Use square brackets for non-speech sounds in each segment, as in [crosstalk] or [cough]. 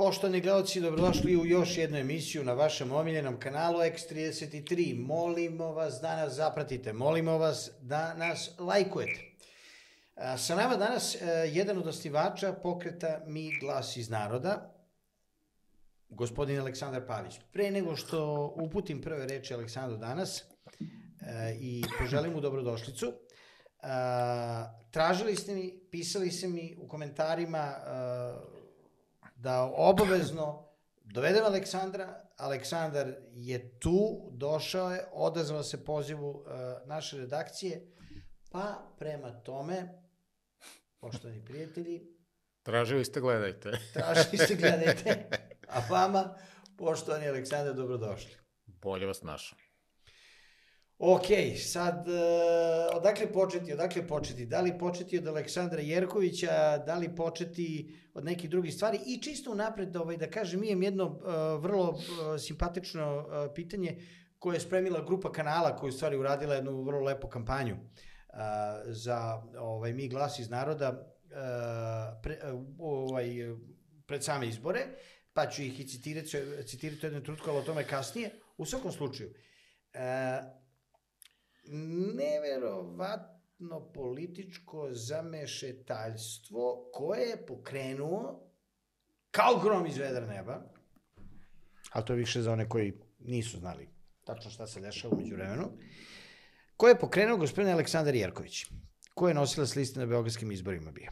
Poštovani gledalci, dobrodošli u još jednu emisiju na vašem omiljenom kanalu X33. Molimo vas da nas zapratite, molimo vas da nas lajkujete. Sa nama danas e, jedan od osnivača pokreta Mi glas iz naroda, gospodin Aleksandar Pavić. Pre nego što uputim prve reči Aleksandru danas e, i poželim mu dobrodošlicu, e, tražili ste mi, pisali ste mi u komentarima da obavezno dovedem Aleksandra, Aleksandar je tu, došao je, odazvao se pozivu uh, naše redakcije, pa prema tome, poštovani prijatelji, tražili ste gledajte. [laughs] tražili ste gledajte, a vama, poštovani Aleksandar, dobrodošli. Bolje vas našao. Ok, sad uh, odakle početi, odakle početi? Da li početi od Aleksandra Jerkovića, da li početi od nekih drugih stvari? I čisto unapred ovaj, da kažem, imam jedno uh, vrlo uh, simpatično uh, pitanje koje je spremila grupa kanala koja je u stvari uradila jednu vrlo lepu kampanju uh, za ovaj, Mi glas iz naroda uh, pre, uh, ovaj, pred same izbore, pa ću ih i citirati, citirati jednu trutku, ali o tome kasnije. U svakom slučaju, uh, neverovatno političko zamešetaljstvo koje je pokrenuo kao grom iz vedra neba, a to je više za one koji nisu znali tačno šta se dešava umeđu vremenu, koje je pokrenuo gospodin Aleksandar Jerković, Ko je s liste na beogradskim izborima bio.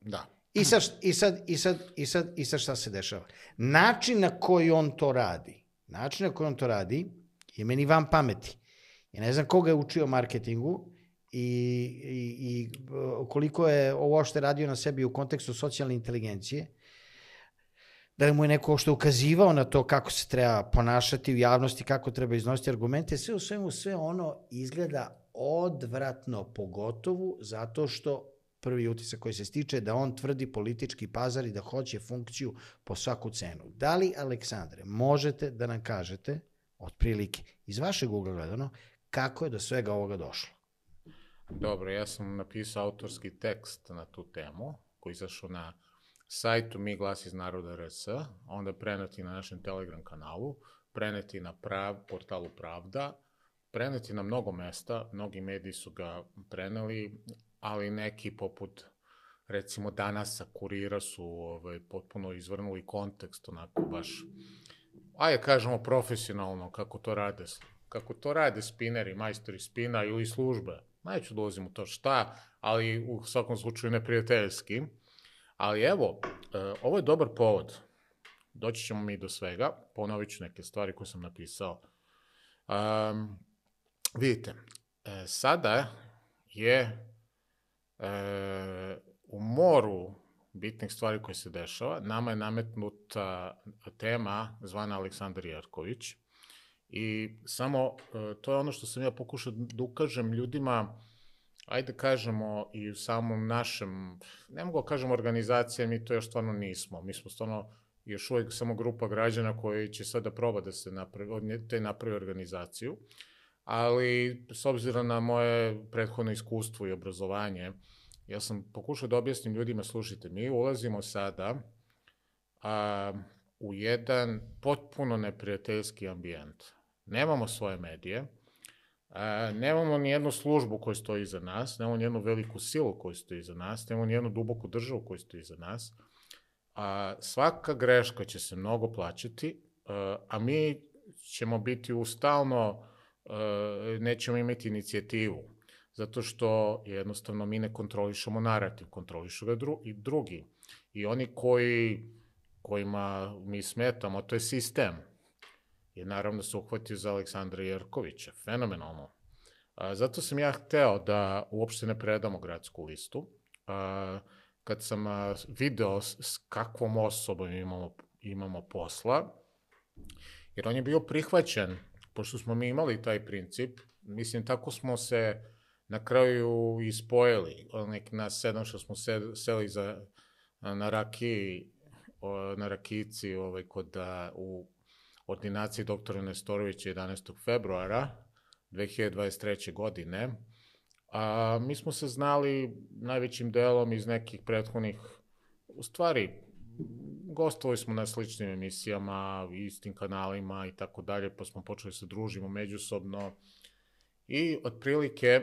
Da. I sad, i, sad, i, sad, i, sad, I sad šta se dešava? Način na koji on to radi, način na koji on to radi je meni van pameti. Ja ne znam koga je učio marketingu i, i, i e, koliko je ovo što je radio na sebi u kontekstu socijalne inteligencije, da li mu je neko uopšte ukazivao na to kako se treba ponašati u javnosti, kako treba iznositi argumente, sve u svemu, sve ono izgleda odvratno, pogotovo zato što prvi utisak koji se stiče da on tvrdi politički pazar i da hoće funkciju po svaku cenu. Da li, Aleksandre, možete da nam kažete, otprilike, iz vašeg ugla gledano, kako je do svega ovoga došlo? Dobro, ja sam napisao autorski tekst na tu temu, koji izašao na sajtu Mi glas iz naroda RS, onda preneti na našem Telegram kanalu, preneti na prav, portalu Pravda, preneti na mnogo mesta, mnogi mediji su ga preneli, ali neki poput recimo danas sa kurira su ovaj, potpuno izvrnuli kontekst onako baš ajde kažemo profesionalno kako to rade kako to rade spineri, majstori spina ili službe, najću da ulazim u to šta, ali u svakom slučaju neprijateljski. Ali evo, e, ovo je dobar povod. Doći ćemo mi do svega, ponovit ću neke stvari koje sam napisao. Um, vidite, e, sada je e, u moru bitnih stvari koje se dešava, nama je nametnuta tema zvana Aleksandar Jerković, I samo, e, to je ono što sam ja pokušao da ukažem ljudima, ajde kažemo i u samom našem, ne mogu da kažem organizacije, mi to još stvarno nismo. Mi smo stvarno još uvek samo grupa građana koji će sada da proba da se napravi, te napravi organizaciju, ali s obzirom na moje prethodno iskustvo i obrazovanje, ja sam pokušao da objasnim ljudima, slušajte, mi ulazimo sada a, u jedan potpuno neprijateljski ambijent Nemamo svoje medije, e, nemamo ni jednu službu koja stoji iza nas, nemamo ni jednu veliku silu koja stoji iza nas, nemamo ni jednu duboku državu koja stoji iza nas. A, svaka greška će se mnogo plaćati, a, a mi ćemo biti ustalno, a, nećemo imati inicijativu zato što jednostavno mi ne kontrolišemo narativ, kontrolišu ga dru i drugi. I oni koji, kojima mi smetamo, to je sistem je naravno se uhvatio za Aleksandra Jerkovića, fenomenalno. A, zato sam ja hteo da uopšte ne predamo gradsku listu. kad sam video s, kakvom osobom imamo, imamo posla, jer on je bio prihvaćen, pošto smo mi imali taj princip, mislim, tako smo se na kraju ispojili, onek na sedam što smo se, seli za, na rakiji, na rakici ovaj, kod, da, u ordinaciji doktora Nestorovića 11. februara 2023. godine. A, mi smo se znali najvećim delom iz nekih prethodnih, u stvari, gostovali smo na sličnim emisijama, istim kanalima i tako dalje, pa smo počeli da se družimo međusobno i otprilike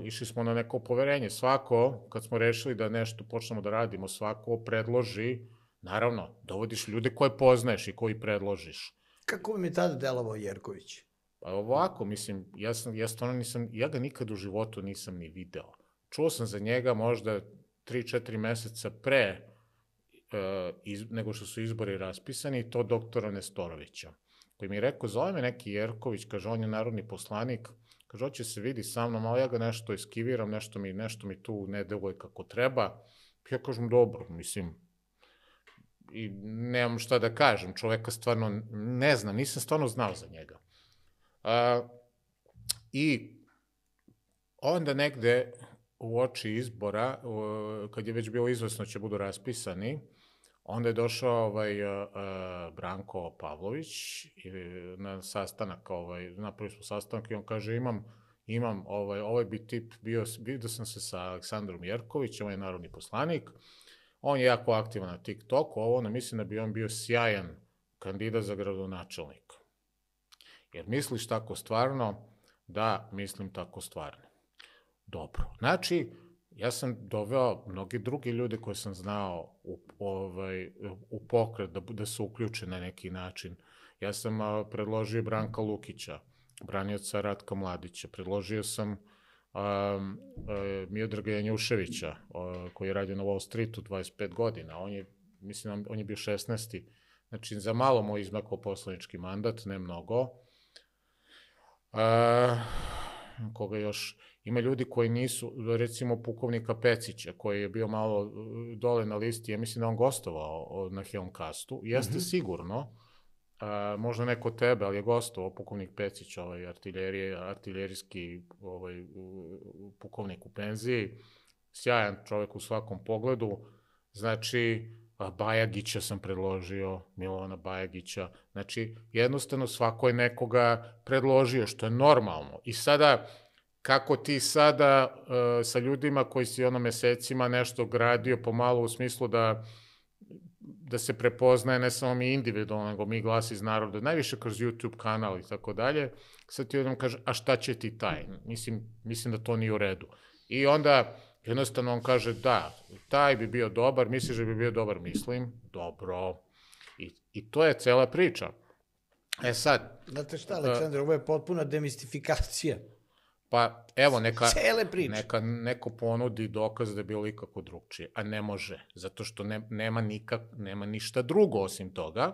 uh, išli smo na neko poverenje. Svako, kad smo rešili da nešto počnemo da radimo, svako predloži Naravno, dovodiš ljude koje poznaješ i koji predložiš. Kako vam je tada delovao Jerković? Pa ovako, mislim, ja, sam, ja stvarno nisam, ja ga nikad u životu nisam ni video. Čuo sam za njega možda 3-4 meseca pre e, iz, nego što su izbori raspisani, to doktora Nestorovića, koji mi je rekao, zove me neki Jerković, kaže, on je narodni poslanik, kaže, hoće se vidi sa mnom, ali ja ga nešto iskiviram, nešto mi, nešto mi tu ne deluje kako treba. Ja kažem, dobro, mislim, i nemam šta da kažem, čoveka stvarno ne zna, nisam stvarno znao za njega. A, I onda negde u oči izbora, kad je već bilo izvesno da će budu raspisani, onda je došao ovaj, Branko Pavlović na sastanak, ovaj, napravili smo sastanak i on kaže imam imam ovaj, ovaj bi tip bio, vidio sam se sa Aleksandrom Jerkovićem, on je narodni poslanik, uh, On je jako aktivan na TikToku, ovo ono, mislim da bi on bio sjajan kandidat za gradonačelnika. Jer misliš tako stvarno, da mislim tako stvarno. Dobro. Znači, ja sam doveo mnogi drugi ljude koje sam znao u, ovaj, u pokret da, da se uključe na neki način. Ja sam a, predložio Branka Lukića, branioca Ratka Mladića. Predložio sam um, e, Miodraga Janjuševića, uh, koji je radio na Wall Streetu 25 godina. On je, mislim, on je bio 16. Znači, za malo mu je izmakao poslanički mandat, ne mnogo. Uh, koga još? Ima ljudi koji nisu, recimo pukovnika Pecića, koji je bio malo e, dole na listi, ja mislim da on gostovao na Helmcastu, jeste mm -hmm. sigurno, a, možda neko tebe, ali je gostao pukovnik Pecić, ovaj artiljerije, artiljerijski ovaj, pukovnik u penziji, sjajan čovek u svakom pogledu, znači a, Bajagića sam predložio, Milovana Bajagića, znači jednostavno svako je nekoga predložio, što je normalno. I sada, kako ti sada sa ljudima koji si ono mesecima nešto gradio pomalo u smislu da da se prepoznaje ne samo mi individualno, nego mi glas iz naroda, najviše kroz YouTube kanal i tako dalje, sad ti jednom kaže, a šta će ti taj? Mislim, mislim da to nije u redu. I onda jednostavno on kaže, da, taj bi bio dobar, misliš da bi bio dobar, mislim, dobro. I, i to je cela priča. E sad... Znate šta, Aleksandar, ovo je potpuna demistifikacija Pa evo, neka, [laughs] Cele neka neko ponudi dokaz da je bilo ikako drugčije, a ne može, zato što ne, nema, nikak, nema ništa drugo osim toga.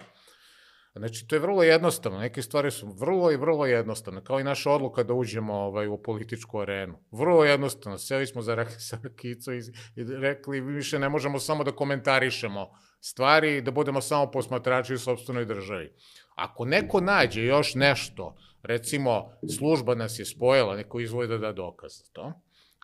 Znači, to je vrlo jednostavno, neke stvari su vrlo i vrlo jednostavne, kao i naša odluka da uđemo ovaj, u političku arenu. Vrlo jednostavno, seli smo za rakicu [laughs] i, i rekli, više ne možemo samo da komentarišemo stvari da budemo samo posmatrači u sobstvenoj državi. Ako neko nađe još nešto, recimo služba nas je spojila, neko izvojda da dokaz to,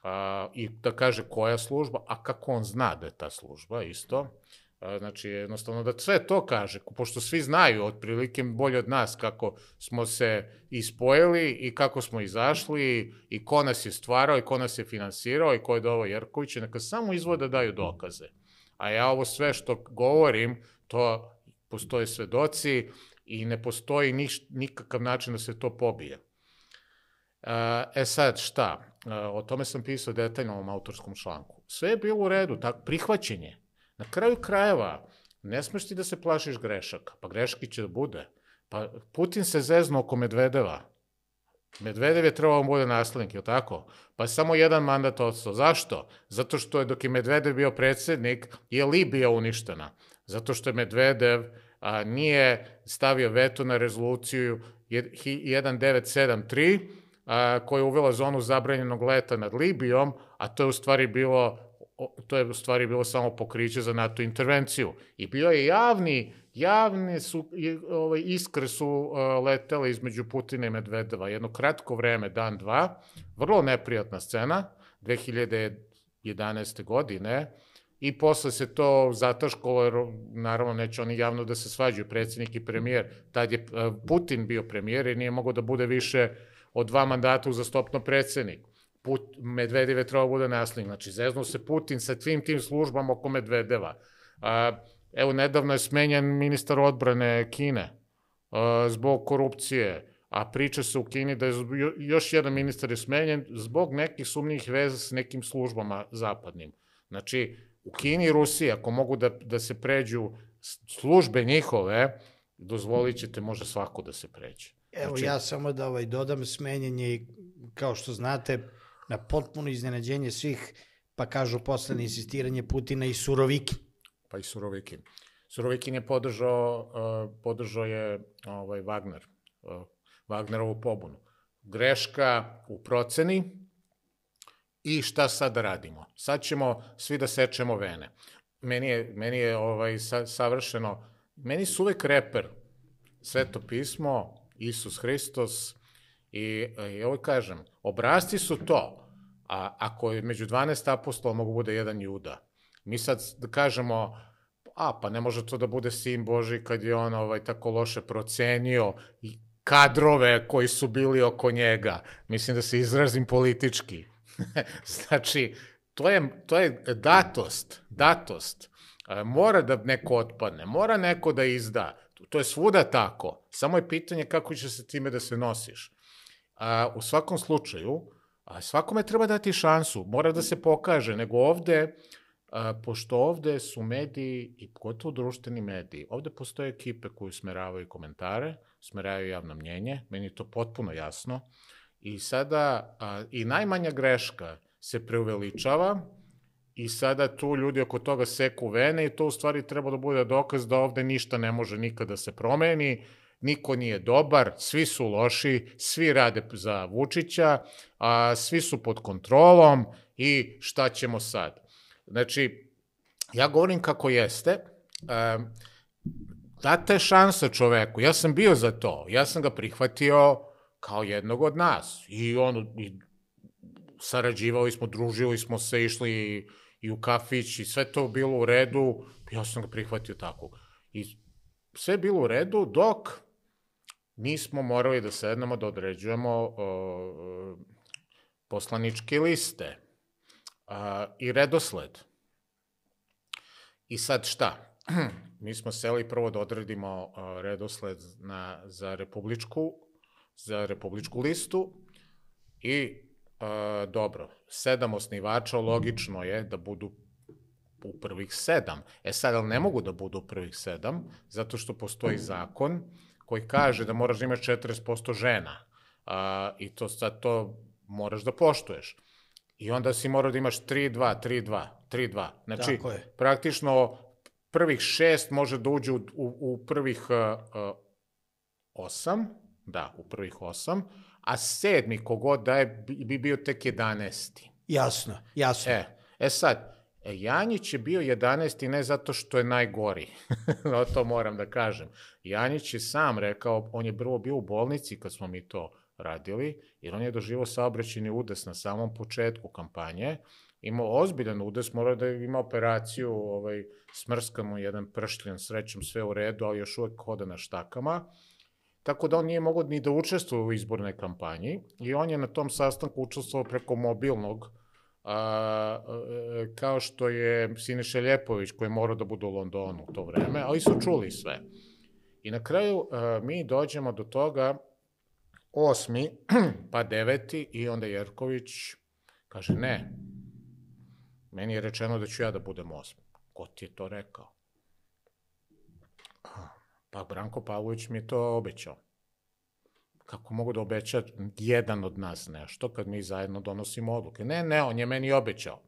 a, i da kaže koja služba, a kako on zna da je ta služba isto, a, znači jednostavno da sve to kaže, pošto svi znaju otprilike bolje od nas kako smo se ispojili i kako smo izašli i ko nas je stvarao i ko nas je finansirao i ko je dovo Jerković, neka samo izvoda da daju dokaze. A ja ovo sve što govorim, to postoje svedoci, i ne postoji niš, nikakav način da se to pobije. E, e sad, šta? E, o tome sam pisao detaljno u ovom autorskom članku. Sve je bilo u redu, tak, da, prihvaćenje. Na kraju krajeva, ne smeš ti da se plašiš grešaka, pa greški će da bude. Pa Putin se zeznuo oko Medvedeva. Medvedev je trebao da bude naslednik, je tako? Pa je samo jedan mandat odstao. Zašto? Zato što je dok je Medvedev bio predsednik, je Libija uništena. Zato što je Medvedev a, nije stavio veto na rezoluciju 1973 a, koja je uvela zonu zabranjenog leta nad Libijom, a to je u stvari bilo to je u stvari bilo samo pokriće za NATO intervenciju. I bio je javni, javne su, ovaj, iskre su uh, letele između Putina i Medvedeva. Jedno kratko vreme, dan, dva, vrlo neprijatna scena, 2011. godine, i posle se to zataškalo, jer naravno neće oni javno da se svađaju, predsednik i premijer. Tad je e, Putin bio premijer i nije mogao da bude više od dva mandata uzastopno predsednik. Put, Medvedev treba da bude naslednik. Znači, zeznuo se Putin sa tvim tim službama oko Medvedeva. A, evo, nedavno je smenjen ministar odbrane Kine a, e, zbog korupcije, a priča se u Kini da je još jedan ministar je smenjen zbog nekih sumnjih veza s nekim službama zapadnim. Znači, u Kini i Rusiji, ako mogu da, da se pređu službe njihove, dozvolit mm. ćete može svako da se pređe. Evo znači... ja samo da ovaj dodam smenjenje, i kao što znate, na potpuno iznenađenje svih, pa kažu posle insistiranje Putina i Surovikin. Pa i Surovikin. Surovikin je podržao, e, podržao je ovaj, Wagner, e, Wagnerovu pobunu. Greška u proceni, i šta sad radimo? Sad ćemo svi da sečemo vene. Meni je, meni je ovaj, sa, savršeno, meni su uvek reper Sveto pismo, Isus Hristos i, i ovo kažem, obrasti su to, a ako je među 12 apostola mogu bude jedan juda. Mi sad da kažemo, a pa ne može to da bude sin Boži kad je on ovaj, tako loše procenio i kadrove koji su bili oko njega. Mislim da se izrazim politički. [laughs] znači, to je, to je datost, datost. E, mora da neko otpadne, mora neko da izda. To je svuda tako. Samo je pitanje kako ćeš se time da se nosiš. A, e, u svakom slučaju, a svakome treba dati šansu, mora da se pokaže, nego ovde, a, e, pošto ovde su mediji i pogotovo društveni mediji, ovde postoje ekipe koje usmeravaju komentare, usmeravaju javno mnjenje, meni je to potpuno jasno, i sada a, i najmanja greška se preuveličava i sada tu ljudi oko toga seku vene i to u stvari treba da bude dokaz da ovde ništa ne može nikada da se promeni, niko nije dobar, svi su loši, svi rade za Vučića, a svi su pod kontrolom i šta ćemo sad? Znači, ja govorim kako jeste, a, data je šansa čoveku, ja sam bio za to, ja sam ga prihvatio, kao jednog od nas. I on, i sarađivali smo, družili smo se, išli i u kafić i sve to bilo u redu, ja sam ga prihvatio tako. I sve bilo u redu dok nismo morali da sednemo da određujemo uh, poslaničke liste uh, i redosled. I sad šta? [clears throat] Mi smo seli prvo da odredimo uh, redosled na, za republičku za republičku listu i e, dobro, sedam osnivača logično je da budu u prvih sedam. E sad, ali ne mogu da budu u prvih sedam, zato što postoji zakon koji kaže da moraš da imaš 40% žena. A, I to sad to moraš da poštuješ. I onda si morao da imaš 3-2, 3-2, 3-2. Znači, praktično prvih šest može da uđe u, u, u prvih uh, uh, osam, Da, u prvih osam. A sedmi kogod da je, bi bio tek jedanesti. Jasno, jasno. E, e sad, e, Janjić je bio 11. ne zato što je najgori, no, [laughs] to moram da kažem. Janjić je sam rekao, on je prvo bio u bolnici kad smo mi to radili, jer on je doživo saobraćeni udes na samom početku kampanje, imao ozbiljan udes, morao da ima operaciju, ovaj, smrska mu jedan pršljen, srećom sve u redu, ali još uvek hoda na štakama tako da on nije mogao ni da učestvuje u izbornoj kampanji i on je na tom sastanku učestvovao preko mobilnog, a, a, e, e, kao što je Siniša Ljepović koji je morao da bude u Londonu u to vreme, ali su čuli sve. I na kraju a, e, mi dođemo do toga osmi, [clears throat] pa deveti i onda Jerković kaže ne, meni je rečeno da ću ja da budem osmi. Ko ti je to rekao? Pa Branko Pavlović mi je to obećao. Kako mogu da obeća jedan od nas nešto kad mi zajedno donosimo odluke? Ne, ne, on je meni obećao.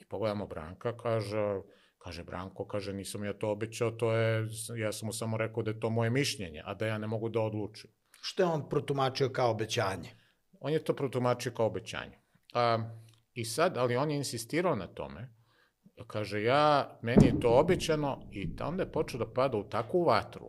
I pogledamo Branka, kaže, kaže Branko, kaže nisam ja to obećao, to je, ja sam mu samo rekao da je to moje mišljenje, a da ja ne mogu da odlučim. Što je on protumačio kao obećanje? On je to protumačio kao obećanje. A, I sad, ali on je insistirao na tome, Pa kaže, ja, meni je to običano i onda je počeo da pada u takvu vatru.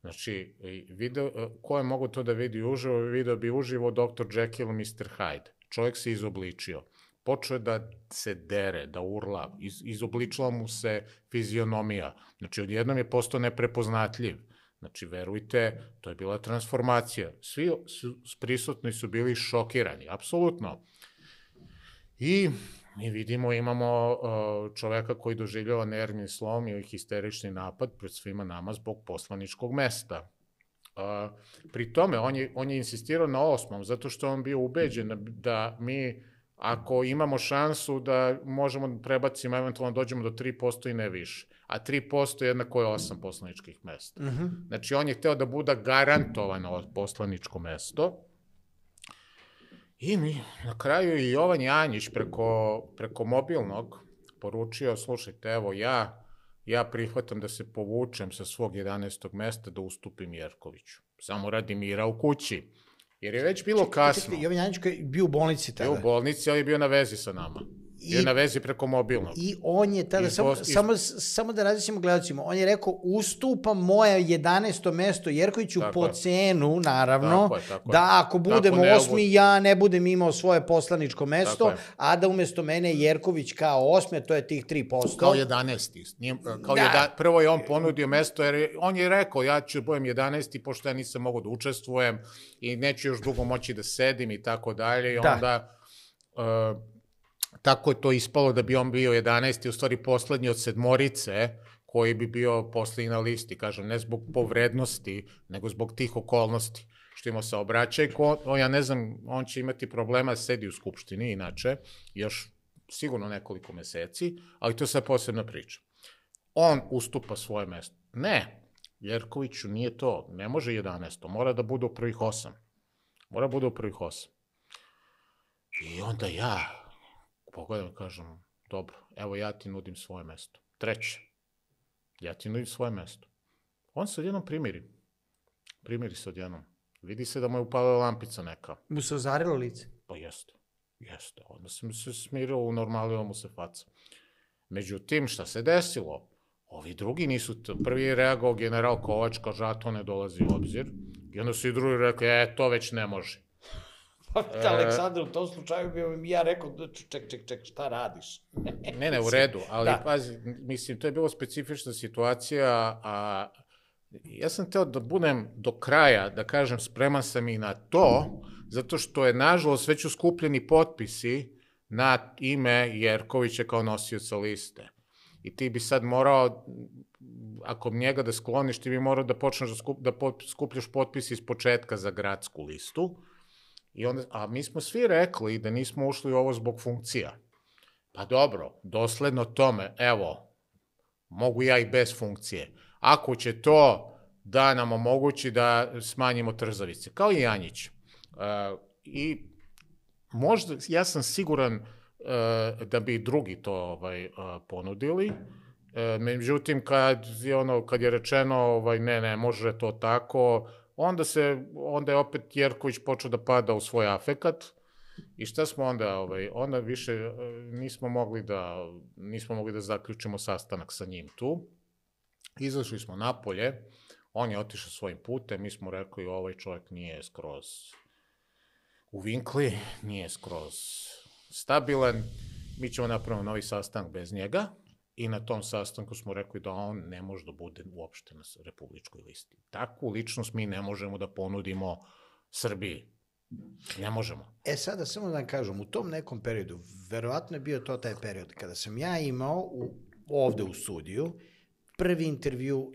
Znači, e, video, e, ko je mogo to da vidi uživo, video bi uživo Dr. Jekyll i Mr. Hyde. Čovjek se izobličio. Počeo da se dere, da urla, iz, izobličila mu se fizionomija. Znači, odjednom je postao neprepoznatljiv. Znači, verujte, to je bila transformacija. Svi su, prisutni su bili šokirani, apsolutno. I mi vidimo, imamo e, čoveka koji doživljava nervni slom ili histerični napad pred svima nama zbog poslaničkog mesta. E, pri tome, on je, on je insistirao na osmom, zato što on bio ubeđen da, da mi, ako imamo šansu da možemo da prebacimo, eventualno dođemo do 3% i ne više. A 3% je jednako je 8 poslaničkih mesta. Uh mhm. -huh. Znači, on je hteo da buda garantovano poslaničko mesto, I mi, na kraju i Jovan Janjić preko, preko mobilnog poručio, slušajte, evo ja, ja prihvatam da se povučem sa svog 11. mesta da ustupim Jerkoviću. Samo radi mira u kući. Jer je već bilo kasno. Čekajte, Jovan Janjić je bio u bolnici tada. Bio u bolnici, ali je bio na vezi sa nama. I, I na vezi preko mobilnog. I on je tada, samo, iz... samo, samo da različimo gledalcima, on je rekao ustupam moje 11. mesto Jerkoviću tako po je. cenu, naravno, tako je, tako da ako budem tako osmi, ja ne budem imao svoje poslaničko mesto, a da umesto mene Jerković kao osme, to je tih 3%. Kao 11. Nije, kao da. jedan, prvo je on ponudio mesto, jer on je rekao ja ću da budem 11. pošto ja nisam mogo da učestvujem i neću još dugo moći da sedim i tako dalje. I da. onda... Uh, Tako je to ispalo da bi on bio 11. u stvari poslednji od sedmorice koji bi bio poslednji na listi, kažem, ne zbog povrednosti, nego zbog tih okolnosti što ima obraćaj. ko, o, ja ne znam, on će imati problema, da sedi u skupštini inače, još sigurno nekoliko meseci, ali to je sve posebna priča. On ustupa svoje mesto. Ne, Jerkoviću nije to, ne može 11, mora da bude u prvih osam. Mora da bude u prvih osam. I onda ja, pogledam, kažem, dobro, evo ja ti nudim svoje mesto. Treće, ja ti nudim svoje mesto. On se odjednom primiri. Primiri se odjednom. Vidi se da mu je upala lampica neka. Mu se ozarilo lice? Pa jeste. Jeste. Onda sam se smirio, unormalio mu se faca. Međutim, šta se desilo? Ovi drugi nisu, prvi je reagovao general Kovač, kaže, a to ne dolazi u obzir. I onda su i drugi rekli, e, to već ne može. Pa e. Aleksandru, u tom slučaju bi mi ja rekao, da, ček, ček, ček, šta radiš? [laughs] ne, ne, u redu, ali da. pazi, mislim, to je bilo specifična situacija, a ja sam teo da budem do kraja, da kažem, spreman sam i na to, zato što je, nažalost, već uskupljeni potpisi na ime Jerkovića kao nosioca liste. I ti bi sad morao, ako njega da skloniš, ti bi morao da počneš da, skup, da skupljaš potpisi iz početka za gradsku listu, I onda, a mi smo svi rekli da nismo ušli u ovo zbog funkcija. Pa dobro, dosledno tome, evo, mogu ja i bez funkcije. Ako će to da nam omogući da smanjimo trzavice, kao i Janjić. E, I možda, ja sam siguran e, da bi drugi to ovaj, e, ponudili, e, međutim, kad je, ono, kad je rečeno, ovaj, ne, ne, može to tako, Onda, se, onda je opet Jerković počeo da pada u svoj afekat. I šta smo onda, ovaj, onda više eh, nismo mogli da, nismo mogli da zaključimo sastanak sa njim tu. Izašli smo napolje, on je otišao svojim putem, mi smo rekli ovaj čovjek nije skroz u vinkli, nije skroz stabilan, mi ćemo napraviti novi sastanak bez njega i na tom sastanku smo rekli da on ne može da bude uopšte na republičkoj listi. Takvu ličnost mi ne možemo da ponudimo Srbiji. Ne možemo. E sada samo da vam kažem, u tom nekom periodu, verovatno je bio to taj period kada sam ja imao u, ovde u studiju prvi intervju uh,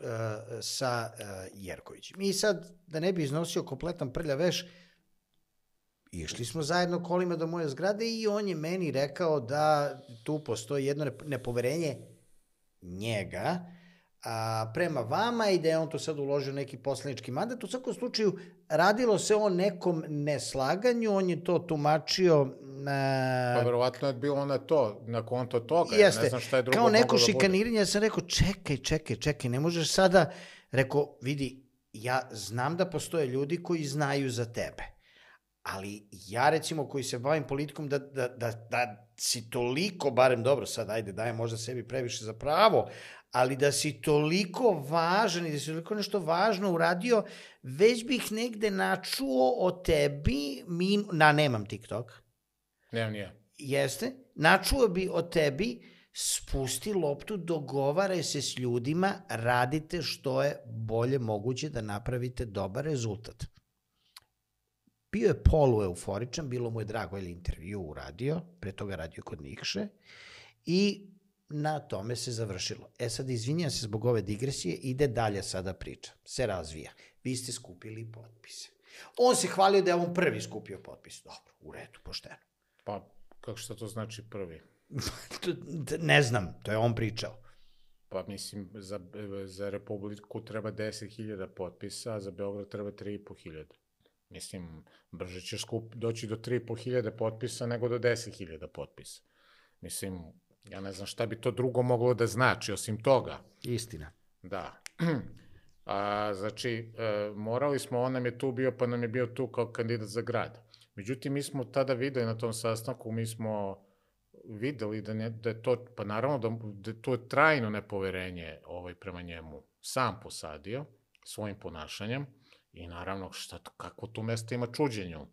sa uh, Jerkovićem. I sad, da ne bi iznosio kompletan prlja veš, išli smo zajedno kolima do moje zgrade i on je meni rekao da tu postoji jedno nepoverenje njega a, prema vama i da je on to sad uložio neki poslanički mandat. U svakom slučaju, radilo se o nekom neslaganju, on je to tumačio... A, e, pa verovatno je bilo na to, na konto toga, jeste, ne znam šta je drugo Kao neko da šikaniranje, da ja sam rekao, čekaj, čekaj, čekaj, ne možeš sada... Rekao, vidi, ja znam da postoje ljudi koji znaju za tebe, ali ja recimo koji se bavim politikom da, da, da, da si toliko, barem dobro, sad ajde daje možda sebi previše za pravo, ali da si toliko važan i da si toliko nešto važno uradio, već bih negde načuo o tebi, mim, na nemam TikTok. Nemam nije. Jeste, načuo bi o tebi, spusti loptu, dogovaraj se s ljudima, radite što je bolje moguće da napravite dobar rezultat. Bio je polu euforičan, bilo mu je drago, ili intervju uradio, pre toga radio kod Nikše, i na tome se završilo. E sad, izvinjam se zbog ove digresije, ide dalje sada priča, se razvija. Vi ste skupili potpise. On se hvalio da je on prvi skupio potpise. Dobro, u redu, pošteno. Pa, kako što to znači prvi? [laughs] ne znam, to je on pričao. Pa mislim, za, za Republiku treba 10.000 potpisa, a za Beograd treba 3.500. Mislim, brže ćeš skup, doći do 3.500 potpisa nego do 10.000 potpisa. Mislim, ja ne znam šta bi to drugo moglo da znači, osim toga. Istina. Da. [clears throat] A, znači, e, morali smo, on nam je tu bio, pa nam je bio tu kao kandidat za grad. Međutim, mi smo tada videli na tom sastanku, mi smo videli da, ne, da je to, pa naravno da, da to je trajno nepoverenje ovaj, prema njemu sam posadio svojim ponašanjem, I naravno, šta, kako tu mesto ima čuđenju?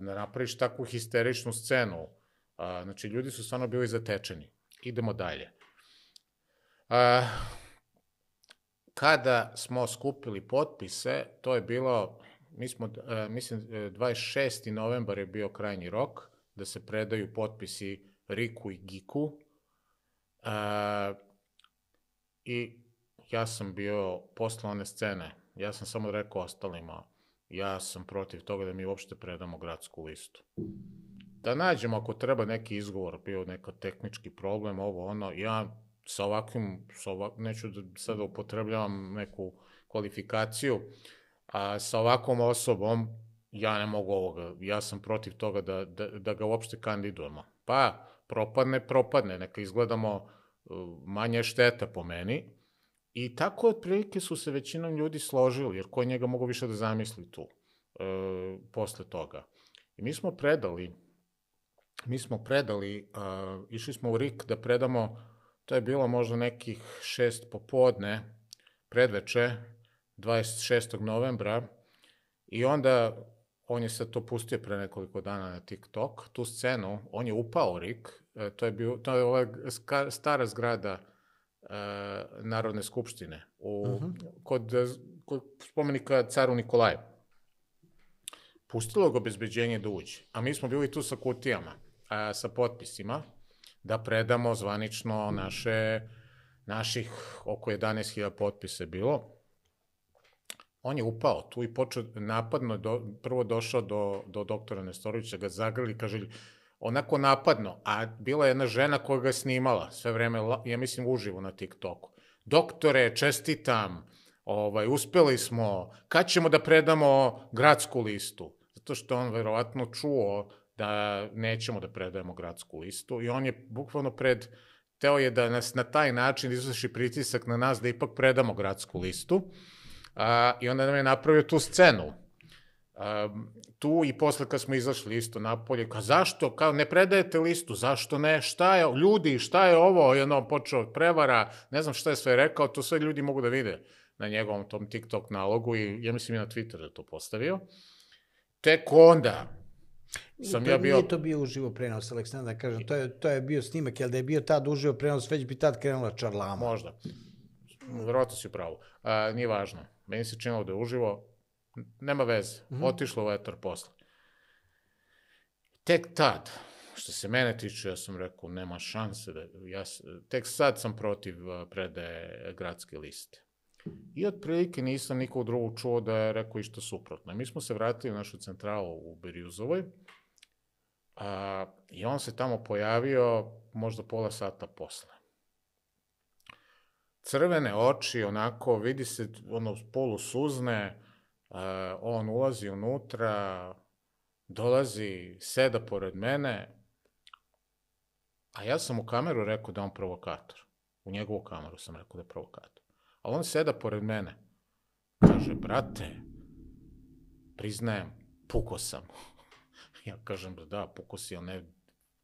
Ne da napraviš takvu histeričnu scenu. Znači, ljudi su stvarno bili zatečeni. Idemo dalje. Kada smo skupili potpise, to je bilo, mi smo, mislim, 26. E, novembar je bio krajnji rok da se predaju potpisi Riku i Giku. I ja sam bio posle one scene Ja sam samo rekao ostalima, ja sam protiv toga da mi uopšte predamo gradsku listu. Da nađemo ako treba neki izgovor, bio neka tehnički problem, ovo ono, ja sa ovakvim, sa ovak, neću da sada upotrebljavam neku kvalifikaciju, a sa ovakvom osobom ja ne mogu ovoga, ja sam protiv toga da, da, da ga uopšte kandidujemo. Pa, propadne, propadne, neka izgledamo uh, manje šteta po meni, I tako otprilike su se većinom ljudi složili, jer ko njega mogu više da zamisli tu e, posle toga. I mi smo predali, mi smo predali, e, išli smo u RIK da predamo, to je bilo možda nekih šest popodne, predveče, 26. novembra, i onda on je sad to pustio pre nekoliko dana na TikTok, tu scenu, on je upao u RIK, e, to je, bio, to je ova stara zgrada Eh, Narodne skupštine u, uh mhm. -huh. kod, kod spomenika caru Nikolaju. Pustilo ga obezbeđenje da uđe, a mi smo bili tu sa kutijama, a, sa potpisima, da predamo zvanično naše, naših oko 11.000 potpisa bilo. On je upao tu i počeo napadno, do, prvo došao do, do doktora Nestorovića, ga zagrli, kaže, onako napadno, a bila je jedna žena koja ga snimala sve vreme, ja mislim uživo na TikToku. Doktore, čestitam, ovaj, uspeli smo, kad ćemo da predamo gradsku listu? Zato što on verovatno čuo da nećemo da predajemo gradsku listu i on je bukvalno pred teo je da nas na taj način izvrši pritisak na nas da ipak predamo gradsku listu. A, I onda nam je napravio tu scenu um, tu i posle kad smo izašli isto napolje, ka zašto, kao ne predajete listu, zašto ne, šta je, ljudi, šta je ovo, je ono, počeo od prevara, ne znam šta je sve rekao, to sve ljudi mogu da vide na njegovom tom TikTok nalogu i ja mislim i na Twitter da to postavio. Tek onda sam to, ja bio... Nije to bio uživo prenos, Aleksandar, da kažem, to je, to je bio snimak, jel da je bio tad uživo prenos, već bi tad krenula čarlama. Možda. Verovatno si pravo. A, nije važno. Meni se činilo da je uživo, nema veze, mm -hmm. otišlo u etar posle. Tek tad, što se mene tiče, ja sam rekao, nema šanse. Da, ja, tek sad sam protiv predaje gradske liste. I otprilike nisam nikog drugog čuo da je rekao išta suprotno. Mi smo se vratili u našu centralu u Berjuzovoj a, i on se tamo pojavio možda pola sata posle. Crvene oči, onako, vidi se ono polusuzne, Uh, on ulazi unutra, dolazi, seda pored mene, a ja sam u kameru rekao da on provokator. U njegovu kameru sam rekao da je provokator. A on seda pored mene. Kaže, brate, priznajem, puko sam. [laughs] ja kažem, da, puko si, ali ne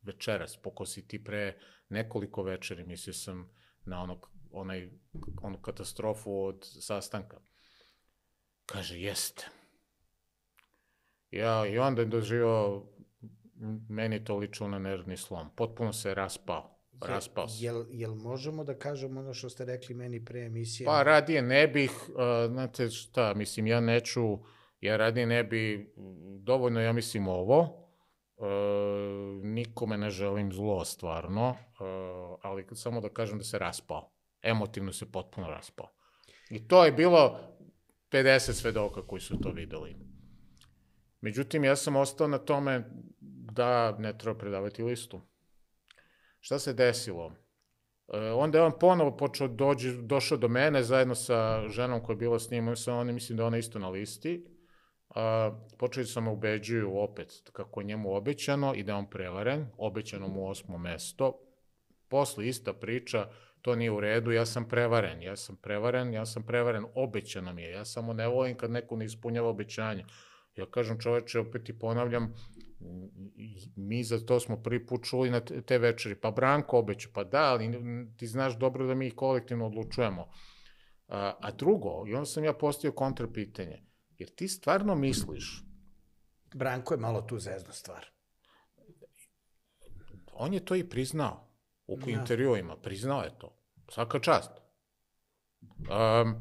večeras, puko si ti pre nekoliko večeri, mislio sam na onog, onaj, onu katastrofu od sastanka. Kaže, jeste. Ja, I onda je doživao, meni to ličilo na nervni slom. Potpuno se je raspao. Raspao se. Jel, jel možemo da kažemo ono što ste rekli meni pre emisije? Pa radije ne bih, uh, znate šta, mislim, ja neću, ja radije ne bi, dovoljno ja mislim ovo, E, nikome ne želim zlo stvarno, uh, ali samo da kažem da se raspao. Emotivno se potpuno raspao. I to je bilo 50 svedoka koji su to videli. Međutim, ja sam ostao na tome da ne treba predavati listu. Šta se desilo? E, onda je on ponovo počeo dođi, došao do mene zajedno sa ženom koja je bila s njim, sa onim, mislim da ona isto na listi. A, e, počeli sam da ubeđuju opet kako je njemu obećano i da je on prevaren, obećano mu osmo mesto. Posle ista priča, to nije u redu, ja sam prevaren, ja sam prevaren, ja sam prevaren, obećano mi je, ja samo ne volim kad neko ne ispunjava obećanje. Ja kažem čoveče, opet i ponavljam, mi za to smo prvi put čuli na te večeri, pa Branko obeća, pa da, ali ti znaš dobro da mi kolektivno odlučujemo. A, a drugo, i onda sam ja postavio kontrapitanje, jer ti stvarno misliš... Branko je malo tu zezna stvar. On je to i priznao u da. intervjuima, priznao je to. Svaka čast. Um,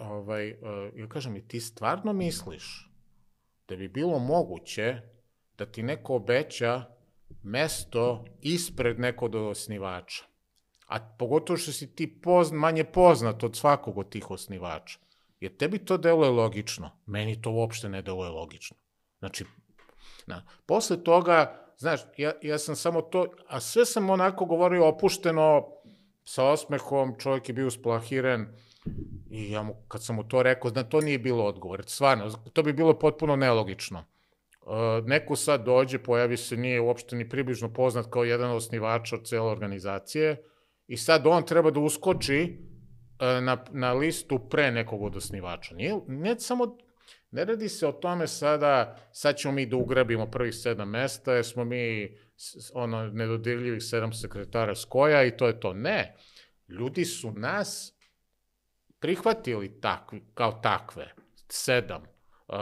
ovaj, e, ja kažem, ti stvarno misliš da bi bilo moguće da ti neko obeća mesto ispred nekog od osnivača. A pogotovo što si ti pozn, manje poznat od svakog od tih osnivača. Je tebi to deluje logično. Meni to uopšte ne deluje logično. Znači, na, posle toga Znaš, ja, ja sam samo to, a sve sam onako govorio opušteno, sa osmehom, čovjek je bio splahiren, i ja mu, kad sam mu to rekao, zna, to nije bilo odgovor, stvarno, to bi bilo potpuno nelogično. E, neko sad dođe, pojavi se, nije uopšte ni približno poznat kao jedan od osnivača cele organizacije, i sad on treba da uskoči, e, na, na listu pre nekog od osnivača. Nije, ne samo Ne radi se o tome sada, sad ćemo mi da ugrabimo prvih sedam mesta, jer smo mi ono, nedodirljivih sedam sekretara skoja i to je to. Ne, ljudi su nas prihvatili takvi, kao takve, sedam. Uh,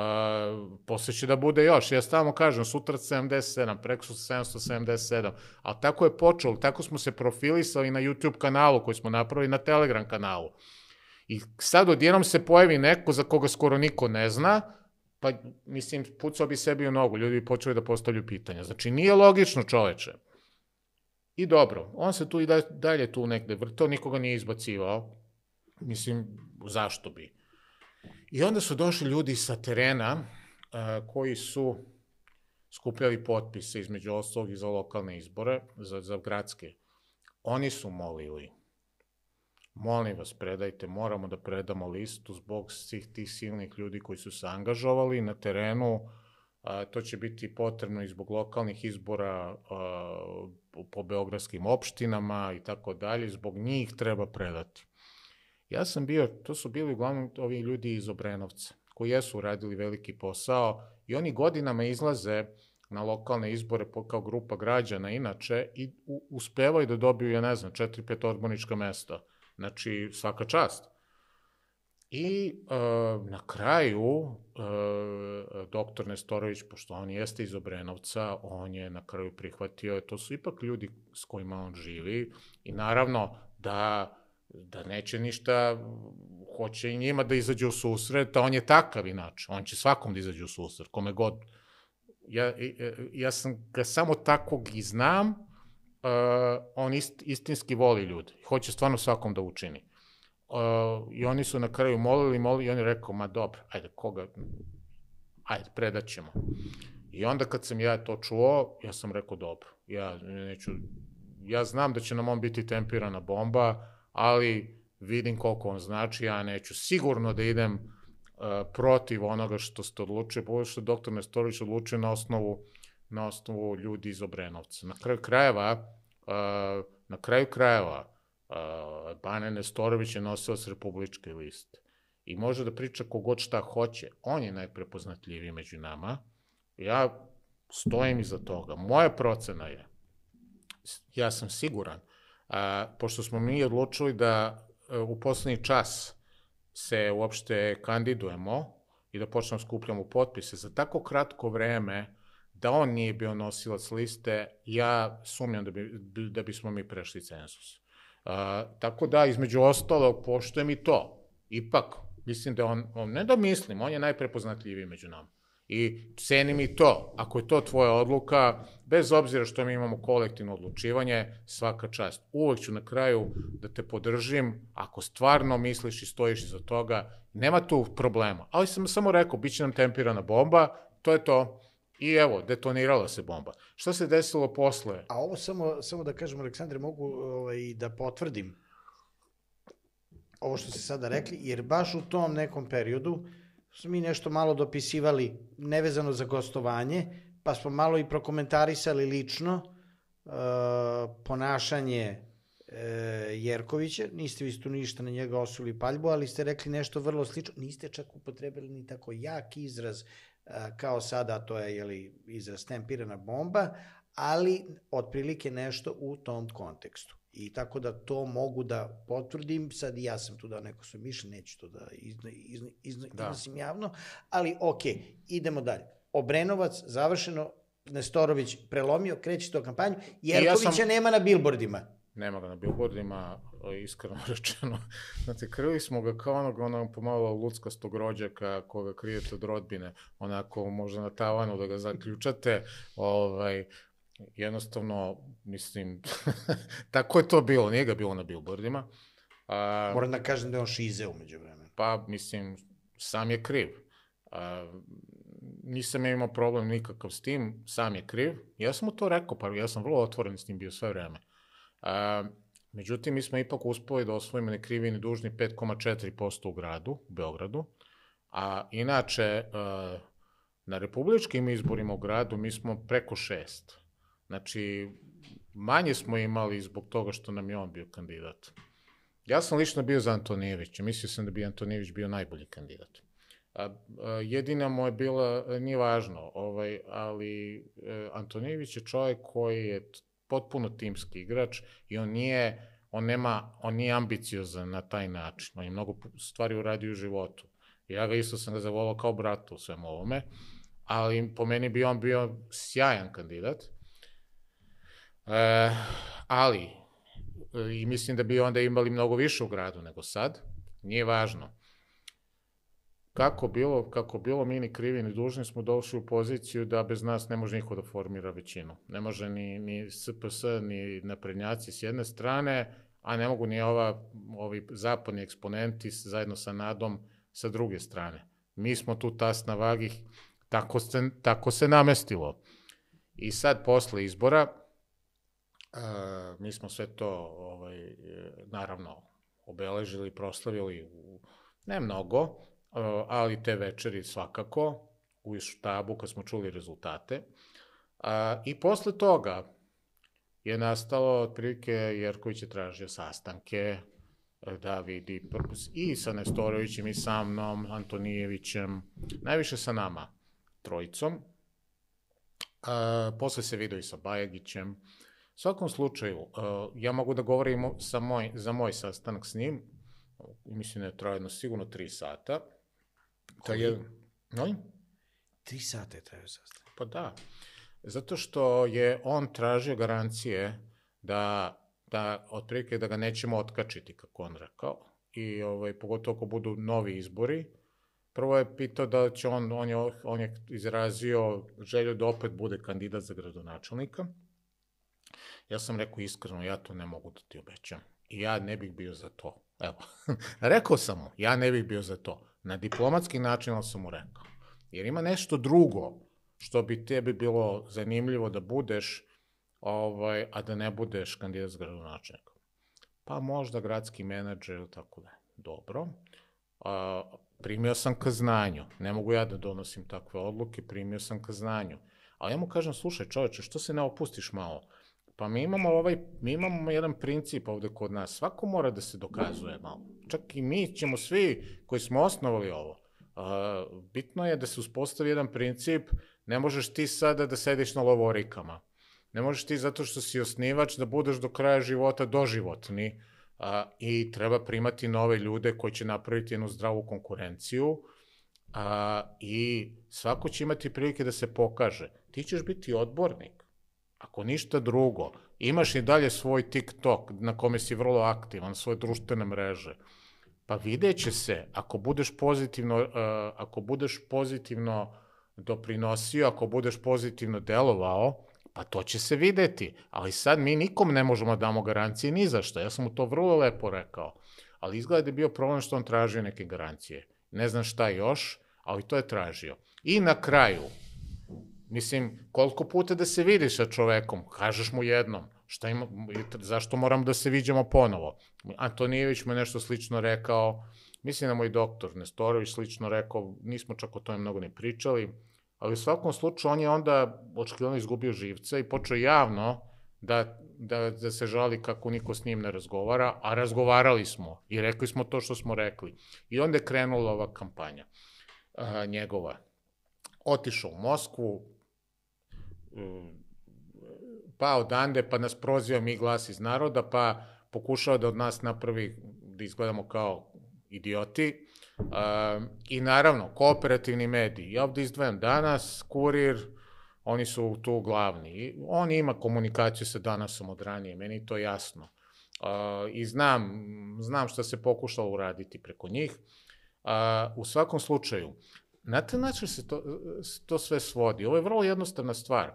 posle će da bude još. Ja stavamo kažem, sutra 77, preko 777, ali tako je počelo, tako smo se profilisali na YouTube kanalu koji smo napravili, na Telegram kanalu. Uh, I sad odjednom se pojavi neko za koga skoro niko ne zna, pa mislim, pucao bi sebi u nogu, ljudi bi počeli da postavljaju pitanja. Znači, nije logično čoveče. I dobro, on se tu i da, dalje tu negde vrtao, nikoga nije izbacivao. Mislim, zašto bi? I onda su došli ljudi sa terena a, koji su skupljali potpise između ostalog i za lokalne izbore, za, za gradske. Oni su molili molim vas predajte, moramo da predamo listu zbog svih tih silnih ljudi koji su se angažovali na terenu, a, to će biti potrebno i zbog lokalnih izbora a, po beogradskim opštinama i tako dalje, zbog njih treba predati. Ja sam bio, to su bili uglavnom ovi ljudi iz Obrenovca, koji jesu radili veliki posao i oni godinama izlaze na lokalne izbore kao grupa građana inače i uspevaju da dobiju, ja ne znam, 4-5 odbornička mesta Znači, svaka čast. I e, na kraju, e, doktor Nestorović, pošto on jeste iz Obrenovca, on je na kraju prihvatio, to su ipak ljudi s kojima on živi i naravno da da neće ništa, hoće i njima da izađe u susret, a on je takav inače, on će svakom da izađe u susret, kome god. Ja, ja, ja sam ga samo takvog i znam, uh, on ist, istinski voli ljude. Hoće stvarno svakom da učini. Uh, I oni su na kraju molili, molili i on je rekao, ma dobro, ajde, koga, ajde, predaćemo. I onda kad sam ja to čuo, ja sam rekao, dobro, ja neću, ja znam da će nam on biti tempirana bomba, ali vidim koliko on znači, ja neću sigurno da idem uh, protiv onoga što ste odlučili, pošto je doktor Nestorović odlučio na osnovu uh, na osnovu ljudi iz Obrenovca. Na kraju krajeva, uh, na kraju krajeva, uh, Bane Nestorović je s republičke liste. I može da priča kogod šta hoće. On je najprepoznatljiviji među nama. Ja stojim iza toga. Moja procena je, ja sam siguran, pošto smo mi odlučili da e, u poslednji čas se uopšte kandidujemo i da počnemo skupljamo potpise, za tako kratko vreme da on nije bio nosilac liste, ja sumnjam da, bi, da bismo mi prešli cenzus. Uh, tako da, između ostalog, poštujem i to. Ipak, mislim da on, on, ne da mislim, on je najprepoznatljiviji među nama. I cenim i to. Ako je to tvoja odluka, bez obzira što mi imamo kolektivno odlučivanje, svaka čast. Uvek ću na kraju da te podržim, ako stvarno misliš i stojiš iza toga, nema tu problema. Ali sam samo rekao, bit će nam tempirana bomba, to je to I evo, detonirala se bomba. Šta se desilo posle? A ovo samo, samo da kažem, Aleksandre, mogu ovaj, da potvrdim ovo što ste sada rekli, jer baš u tom nekom periodu smo mi nešto malo dopisivali nevezano za gostovanje, pa smo malo i prokomentarisali lično e, ponašanje e, Jerkovića, niste vi tu ništa na njega osuli paljbu, ali ste rekli nešto vrlo slično, niste čak upotrebili ni tako jak izraz, Eh, kao sada to je jeli, izraz tempirana bomba, ali otprilike nešto u tom kontekstu. I tako da to mogu da potvrdim, sad ja sam tu da neko su mišlja, neću to da, da. iznosim izno, izno, da. javno, ali ok, idemo dalje. Obrenovac, završeno, Nestorović prelomio, kreće to kampanju, Jerkovića ja sam... nema na bilbordima nema ga na billboardima, iskreno [laughs] rečeno. Znate, krili smo ga kao onog, onog pomalo luckastog rođaka koga krijete od rodbine, onako možda na tavanu da ga zaključate, ovaj, jednostavno, mislim, [laughs] tako je to bilo, nije ga bilo na billboardima. A, Moram da kažem da je on šize umeđu vremena. Pa, mislim, sam je kriv. A, nisam ja imao problem nikakav s tim, sam je kriv. Ja sam mu to rekao, pa ja sam vrlo otvoren s tim bio sve vreme. A, međutim, mi smo ipak uspeli da osvojimo nekriveni dužni 5,4% u gradu, u Beogradu, a inače a, na republičkim izborima u gradu mi smo preko 6. Znači, manje smo imali zbog toga što nam je on bio kandidat. Ja sam lično bio za Antonijevića, mislio sam da bi Antonijević bio najbolji kandidat. A, a, jedina mu je bila, nije važno, ovaj, ali e, Antonijević je čovjek koji je potpuno timski igrač i on nije, on nema, on nije ambiciozan na taj način. On je mnogo stvari uradio u životu. Ja ga isto sam ga zavolao kao brata u svem ovome, ali po meni bi on bio sjajan kandidat. E, ali, i mislim da bi onda imali mnogo više u gradu nego sad, nije važno kako bilo, kako bilo, mi ni krivi ni dužni smo došli u poziciju da bez nas ne može niko da formira većinu. Ne može ni, ni SPS, ni naprednjaci s jedne strane, a ne mogu ni ova, ovi zapadni eksponenti zajedno sa nadom sa druge strane. Mi smo tu tas na vagih, tako se, tako se namestilo. I sad posle izbora, e, mi smo sve to, ovaj, naravno, obeležili, proslavili, u, ne mnogo, E, ali te večeri svakako, u štabu kad smo čuli rezultate. A, e, I posle toga je nastalo otprilike Jerković je tražio sastanke e, da vidi i sa Nestorovićem i sa mnom, Antonijevićem, najviše sa nama, trojicom. A, posle se vidio i sa Bajagićem. U svakom slučaju, a, ja mogu da govorim sa moj, za moj sastanak s njim, mislim da je trajeno sigurno 3 sata, Koji? je, molim? Tri sata je trajao sastanak. Pa da, zato što je on tražio garancije da, da otprilike da ga nećemo otkačiti, kako on rekao, i ovaj, pogotovo ako budu novi izbori, prvo je pitao da će on, on je, on je izrazio želju da opet bude kandidat za gradonačelnika. Ja sam rekao iskreno, ja to ne mogu da ti obećam. I ja ne bih bio za to. Evo, [laughs] rekao sam mu, ja ne bih bio za to na diplomatski način, ali sam mu rekao. Jer ima nešto drugo što bi tebi bilo zanimljivo da budeš, ovaj, a da ne budeš kandidat za gradonačelnika. Pa možda gradski menadžer ili tako da. Dobro. A, primio sam ka znanju. Ne mogu ja da donosim takve odluke, primio sam ka znanju. Ali ja mu kažem, slušaj čoveče, što se ne opustiš malo? Pa mi imamo, ovaj, mi imamo jedan princip ovde kod nas. Svako mora da se dokazuje malo. Čak i mi ćemo svi koji smo osnovali ovo. Uh, bitno je da se uspostavi jedan princip, ne možeš ti sada da sediš na lovorikama. Ne možeš ti zato što si osnivač da budeš do kraja života doživotni a, i treba primati nove ljude koji će napraviti jednu zdravu konkurenciju a, i svako će imati prilike da se pokaže. Ti ćeš biti odbornik, Ako ništa drugo, imaš i dalje svoj TikTok na kome si vrlo aktivan, svoje društvene mreže. Pa videće se, ako budeš pozitivno, uh, ako budeš pozitivno doprinosio, ako budeš pozitivno delovao, pa to će se videti. Ali sad mi nikom ne možemo da damo garancije ni za što. Ja sam mu to vrlo lepo rekao. Ali izgleda da je bio problem što on tražio neke garancije. Ne znam šta još, ali to je tražio. I na kraju, Mislim, koliko puta da se vidiš sa čovekom? Kažeš mu jednom. Šta ima, zašto moram da se vidimo ponovo? Antonijević mu nešto slično rekao, mislim da moj doktor Nestorović slično rekao, nismo čak o tome mnogo ni pričali, ali u svakom slučaju on je onda očekljeno izgubio živca i počeo javno da, da, da se žali kako niko s njim ne razgovara, a razgovarali smo i rekli smo to što smo rekli. I onda je krenula ova kampanja a, njegova. Otišao u Moskvu, pa odande, pa nas prozio mi glas iz naroda, pa pokušao da od nas napravi, da izgledamo kao idioti. Uh, I naravno, kooperativni mediji. Ja ovde izdvajam danas, kurir, oni su tu glavni. on ima komunikaciju sa danasom od ranije, meni to je jasno. I znam, znam šta se pokušalo uraditi preko njih. u svakom slučaju, na taj način se to, to sve svodi. Ovo je vrlo jednostavna stvar.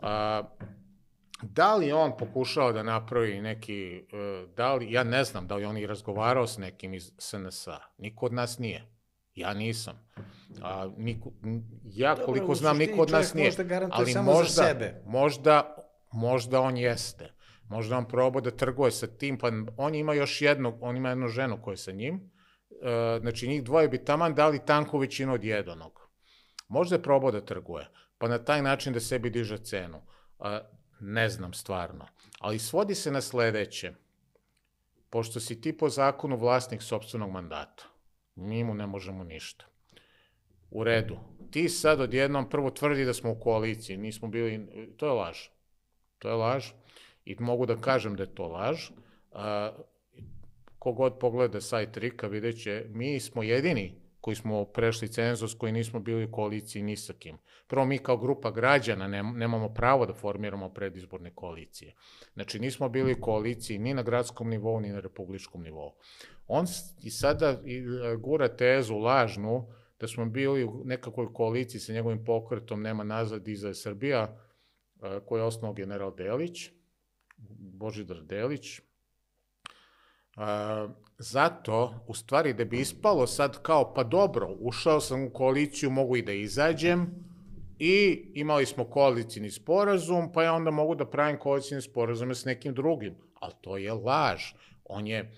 A, da li on pokušao da napravi neki, e, da li, ja ne znam da li on je razgovarao s nekim iz SNS-a. Niko od nas nije. Ja nisam. A, niko, ja Dobro, koliko znam, niko od nas nije. Da Ali možda, sebe. možda, možda on jeste. Možda on probao da trguje sa tim, pa on ima još jednu, on ima jednu ženu koja je sa njim, E, znači njih dvoje bi taman dali tanku većinu od jedanog. Možda je probao da trguje, pa na taj način da sebi diže cenu. E, ne znam stvarno. Ali svodi se na sledeće. Pošto si ti po zakonu vlasnik sobstvenog mandata, mi mu ne možemo ništa. U redu. Ti sad odjednom prvo tvrdi da smo u koaliciji, nismo bili, to je laž. To je laž i mogu da kažem da je to laž. E, kogod pogleda sajt Rika vidjet će, mi smo jedini koji smo prešli cenzus, koji nismo bili u koaliciji ni sa kim. Prvo, mi kao grupa građana nemamo pravo da formiramo predizborne koalicije. Znači, nismo bili u koaliciji ni na gradskom nivou, ni na republičkom nivou. On i sada e, gura tezu lažnu da smo bili u nekakvoj koaliciji sa njegovim pokretom Nema nazad iza Srbija, e, koji je osnovao general Delić, Božidar Delić, Uh, zato, u stvari, da bi ispalo sad kao, pa dobro, ušao sam u koaliciju, mogu i da izađem, i imali smo koalicijni sporazum, pa ja onda mogu da pravim koalicijni sporazume s nekim drugim. Ali to je laž. On je,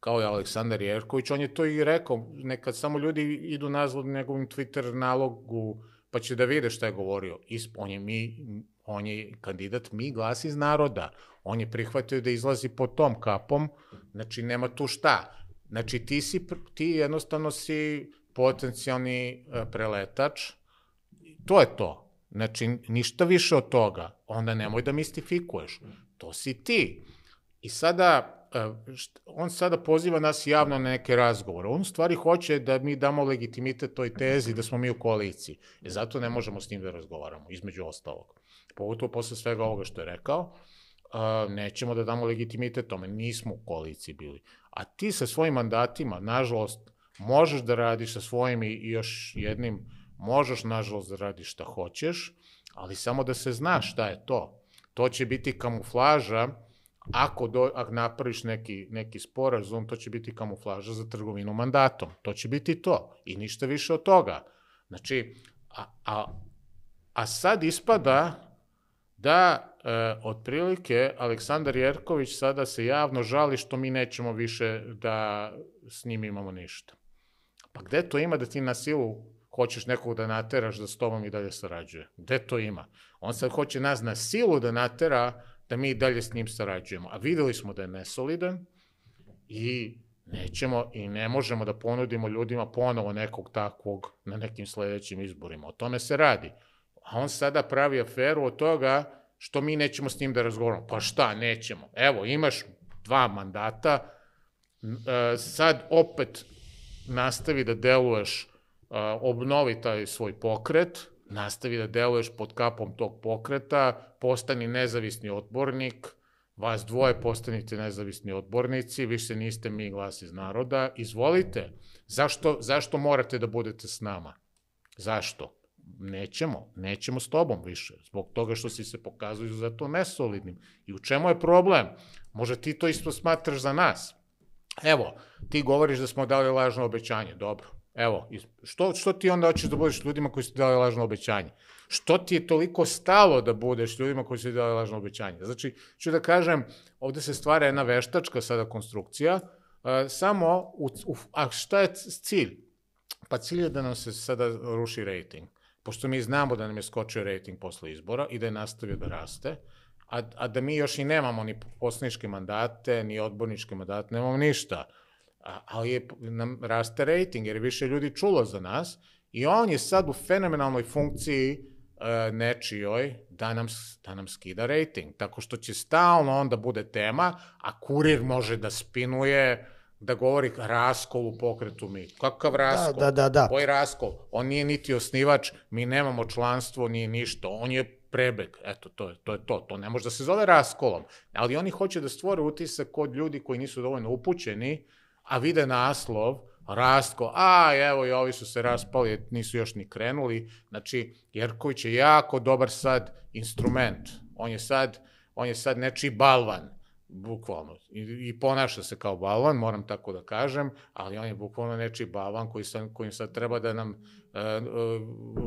kao i Aleksandar Jerković, on je to i rekao. Nekad samo ljudi idu nazvod njegovim Twitter nalogu, pa će da vide šta je govorio. Isp, on je mi, on je kandidat mi glas iz naroda. On je prihvatio da izlazi pod tom kapom, Znači, nema tu šta. Znači, ti, si, ti jednostavno si potencijalni e, preletač. To je to. Znači, ništa više od toga. Onda nemoj da mistifikuješ. To si ti. I sada, e, on sada poziva nas javno na neke razgovore. On stvari hoće da mi damo legitimitet toj tezi da smo mi u koaliciji. E zato ne možemo s njim da razgovaramo, između ostalog. Pogotovo posle svega ovoga što je rekao nećemo da damo legitimitet tome, nismo u koaliciji bili. A ti sa svojim mandatima, nažalost, možeš da radiš sa svojim i još jednim, možeš, nažalost, da radiš šta hoćeš, ali samo da se zna šta je to. To će biti kamuflaža, ako, do, ako napraviš neki, neki sporazum, to će biti kamuflaža za trgovinu mandatom. To će biti to i ništa više od toga. Znači, a, a, a sad ispada da e, otprilike Aleksandar Jerković sada se javno žali što mi nećemo više da s njim imamo ništa. Pa gde to ima da ti na silu hoćeš nekog da nateraš da s tobom i dalje sarađuje? Gde to ima? On sad hoće nas na silu da natera da mi dalje s njim sarađujemo. A videli smo da je nesolidan i nećemo i ne možemo da ponudimo ljudima ponovo nekog takvog na nekim sledećim izborima. O tome se radi. A on sada pravi aferu od toga što mi nećemo s njim da razgovaramo. Pa šta, nećemo. Evo, imaš dva mandata, e, sad opet nastavi da deluješ, e, obnovi taj svoj pokret, nastavi da deluješ pod kapom tog pokreta, postani nezavisni odbornik, vas dvoje postanite nezavisni odbornici, više niste mi glas iz naroda, izvolite. Zašto, zašto morate da budete s nama? Zašto? nećemo, nećemo s tobom više, zbog toga što si se pokazao izuzetno nesolidnim. I u čemu je problem? Može ti to isto smatraš za nas. Evo, ti govoriš da smo dali lažno obećanje, dobro. Evo, što, što ti onda hoćeš da budeš ljudima koji su dali lažno obećanje? Što ti je toliko stalo da budeš ljudima koji su dali lažno obećanje? Znači, ću da kažem, ovde se stvara jedna veštačka sada konstrukcija, uh, samo, u, u, a šta je cilj? Pa cilj je da nam se sada ruši rating pošto mi znamo da nam je skočio rating posle izbora i da je nastavio da raste, a, a da mi još i nemamo ni poslaničke mandate, ni odborničke mandate, nemamo ništa. A, ali je, nam raste rating, jer je više ljudi čulo za nas i on je sad u fenomenalnoj funkciji e, nečijoj da nam, da nam skida rating, tako što će stalno onda bude tema, a kurir može da spinuje, da govori raskol u pokretu mi. Kakav da, raskol? Da, da, da. da. Koji raskol? On nije niti osnivač, mi nemamo članstvo, nije ništa. On je prebeg. Eto, to je, to je to. To ne može da se zove raskolom. Ali oni hoće da stvore utisak kod ljudi koji nisu dovoljno upućeni, a vide naslov, rasko, a evo i ovi su se raspali, nisu još ni krenuli. Znači, Jerković je jako dobar sad instrument. On je sad, on je sad nečiji balvan Bukvalno. I, I ponaša se kao balvan, moram tako da kažem, ali on je bukvalno nečiji balvan koji sa, kojim sad treba da nam e, e,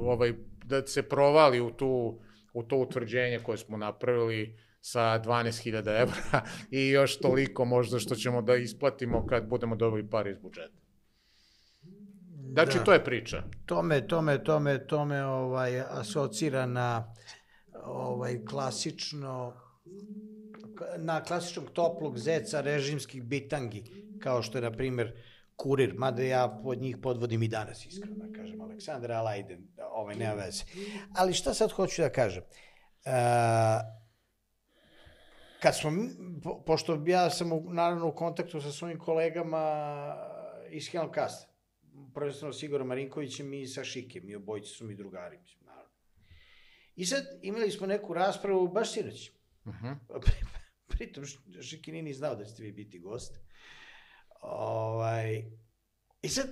ovaj, da se provali u, tu, u to utvrđenje koje smo napravili sa 12.000 evra [laughs] i još toliko možda što ćemo da isplatimo kad budemo dobili par iz budžeta. Znači, da. to je priča. Tome, tome, tome, tome ovaj, asocira na ovaj, klasično na klasičnog toplog zeca režimskih bitangi, kao što je, na primer, kurir, mada ja pod njih podvodim i danas, iskreno da kažem, Aleksandar, ali ajde, ovaj nema veze. Ali šta sad hoću da kažem? E, kad smo, po, pošto ja sam u, naravno u kontaktu sa svojim kolegama iz Helmkasta, prvenstveno s Igorom Marinkovićem i sa Šikem, i obojci su mi drugari, mislim, naravno. I sad imali smo neku raspravu baš sinoć. Mhm. Uh [laughs] -huh pritom Žiki nini znao da ćete vi biti gost. Ovaj, I sad,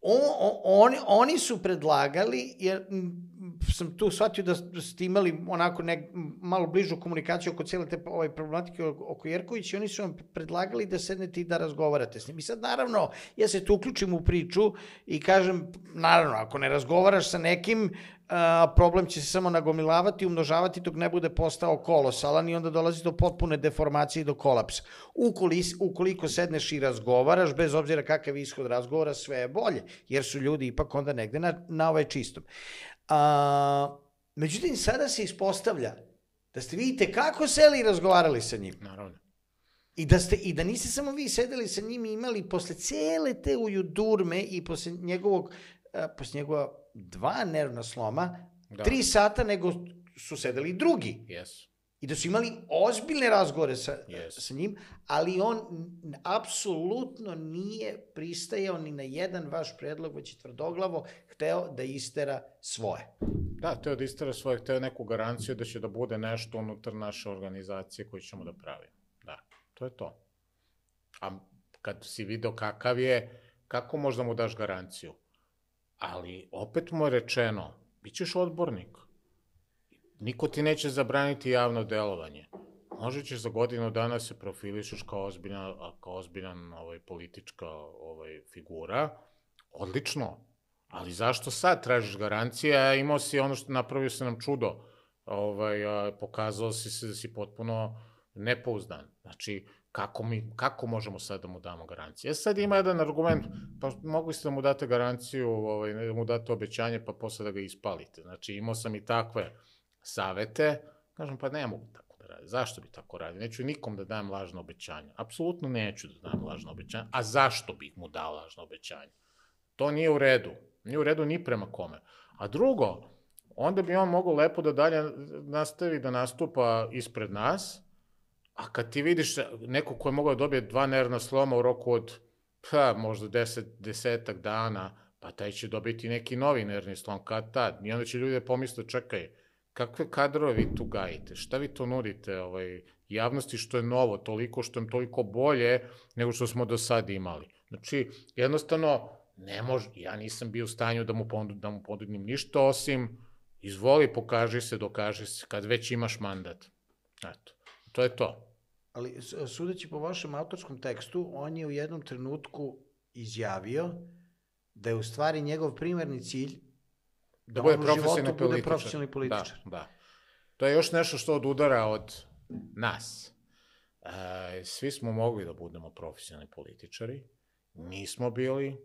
on, on, oni su predlagali, jer sam tu shvatio da ste imali onako nek, malo bližu komunikaciju oko cijele te ovaj, problematike oko Jerković i oni su vam predlagali da sednete i da razgovarate s njim. I sad naravno, ja se tu uključim u priču i kažem, naravno, ako ne razgovaraš sa nekim, a, problem će se samo nagomilavati, i umnožavati dok ne bude postao kolosalan i onda dolazi do potpune deformacije i do kolapsa. Ukolis, ukoliko sedneš i razgovaraš, bez obzira kakav ishod razgovora, sve je bolje, jer su ljudi ipak onda negde na, na ovaj čistom. A, međutim, sada se ispostavlja da ste vidite kako seli i razgovarali sa njim. Naravno. I da, ste, I da niste samo vi sedeli sa njim i imali posle cele te ujudurme i posle njegovog, a, posle njegova dva nervna sloma, da. tri sata, nego su sedeli drugi. Jesu. I da su imali ozbiljne razgovore sa, yes. sa njim, ali on apsolutno nije pristajao ni na jedan vaš predlog, već je tvrdoglavo hteo da istera svoje. Da, hteo da istera svoje, hteo neku garanciju da će da bude nešto unutar naše organizacije koju ćemo da pravimo. Da, to je to. A kad si video kakav je, kako možda mu daš garanciju? Ali opet mu je rečeno, bit ćeš odbornik niko ti neće zabraniti javno delovanje. Možda ćeš za godinu dana se profilišiš kao ozbiljan, kao ozbiljan ovaj, politička ovaj, figura, odlično, ali zašto sad tražiš garancije, imao si ono što napravio se nam čudo, ovaj, pokazao si se da si potpuno nepouzdan. Znači, kako, mi, kako možemo sad da mu damo garancije? Ja e, sad ima jedan argument, pa mogli ste da mu date garanciju, ovaj, da mu date obećanje, pa posle da ga ispalite. Znači, imao sam i takve savete, kažem pa ne mogu tako da radim. Zašto bi tako radio? Neću nikom da dajem lažno obećanje. Apsolutno neću da dajem lažno obećanje. A zašto bih mu dao lažno obećanje? To nije u redu. Nije u redu ni prema kome. A drugo, onda bi on mogao lepo da dalje nastavi da nastupa ispred nas, a kad ti vidiš neko ko je mogao da dobije dva nervna sloma u roku od pa, možda deset, desetak dana, pa taj će dobiti neki novi nervni slom kad tad. I onda će ljudi da pomisle, čekaj, kakve kadrove vi tu gajite? Šta vi to nudite ovaj, javnosti što je novo, toliko što je toliko bolje nego što smo do sad imali? Znači, jednostavno, ne može, ja nisam bio u stanju da mu, ponud, da mu podignim ništa osim izvoli, pokaži se, dokaži se, kad već imaš mandat. Eto, to je to. Ali sudeći po vašem autorskom tekstu, on je u jednom trenutku izjavio da je u stvari njegov primarni cilj da, da bude profesionalni političar. Bude profesionalni da, političar. Da, da. To je još nešto što odudara od nas. E, svi smo mogli da budemo profesionalni političari, nismo bili,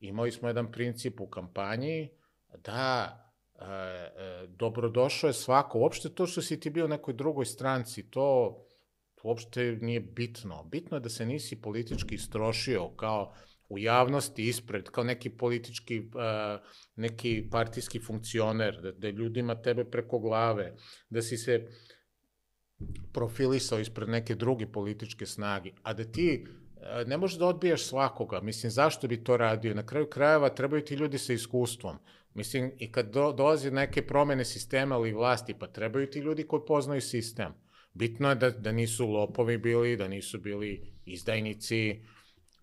imali smo jedan princip u kampanji da e, e dobrodošao je svako, uopšte to što si ti bio u nekoj drugoj stranci, to uopšte nije bitno. Bitno je da se nisi politički istrošio kao u javnosti ispred, kao neki politički, e, neki partijski funkcioner, da, da ljudima tebe preko glave, da si se profilisao ispred neke druge političke snage, a da ti e, ne možeš da odbijaš svakoga. Mislim, zašto bi to radio? Na kraju krajeva trebaju ti ljudi sa iskustvom. Mislim, i kad do, dolaze neke promene sistema ili vlasti, pa trebaju ti ljudi koji poznaju sistem. Bitno je da, da nisu lopovi bili, da nisu bili izdajnici,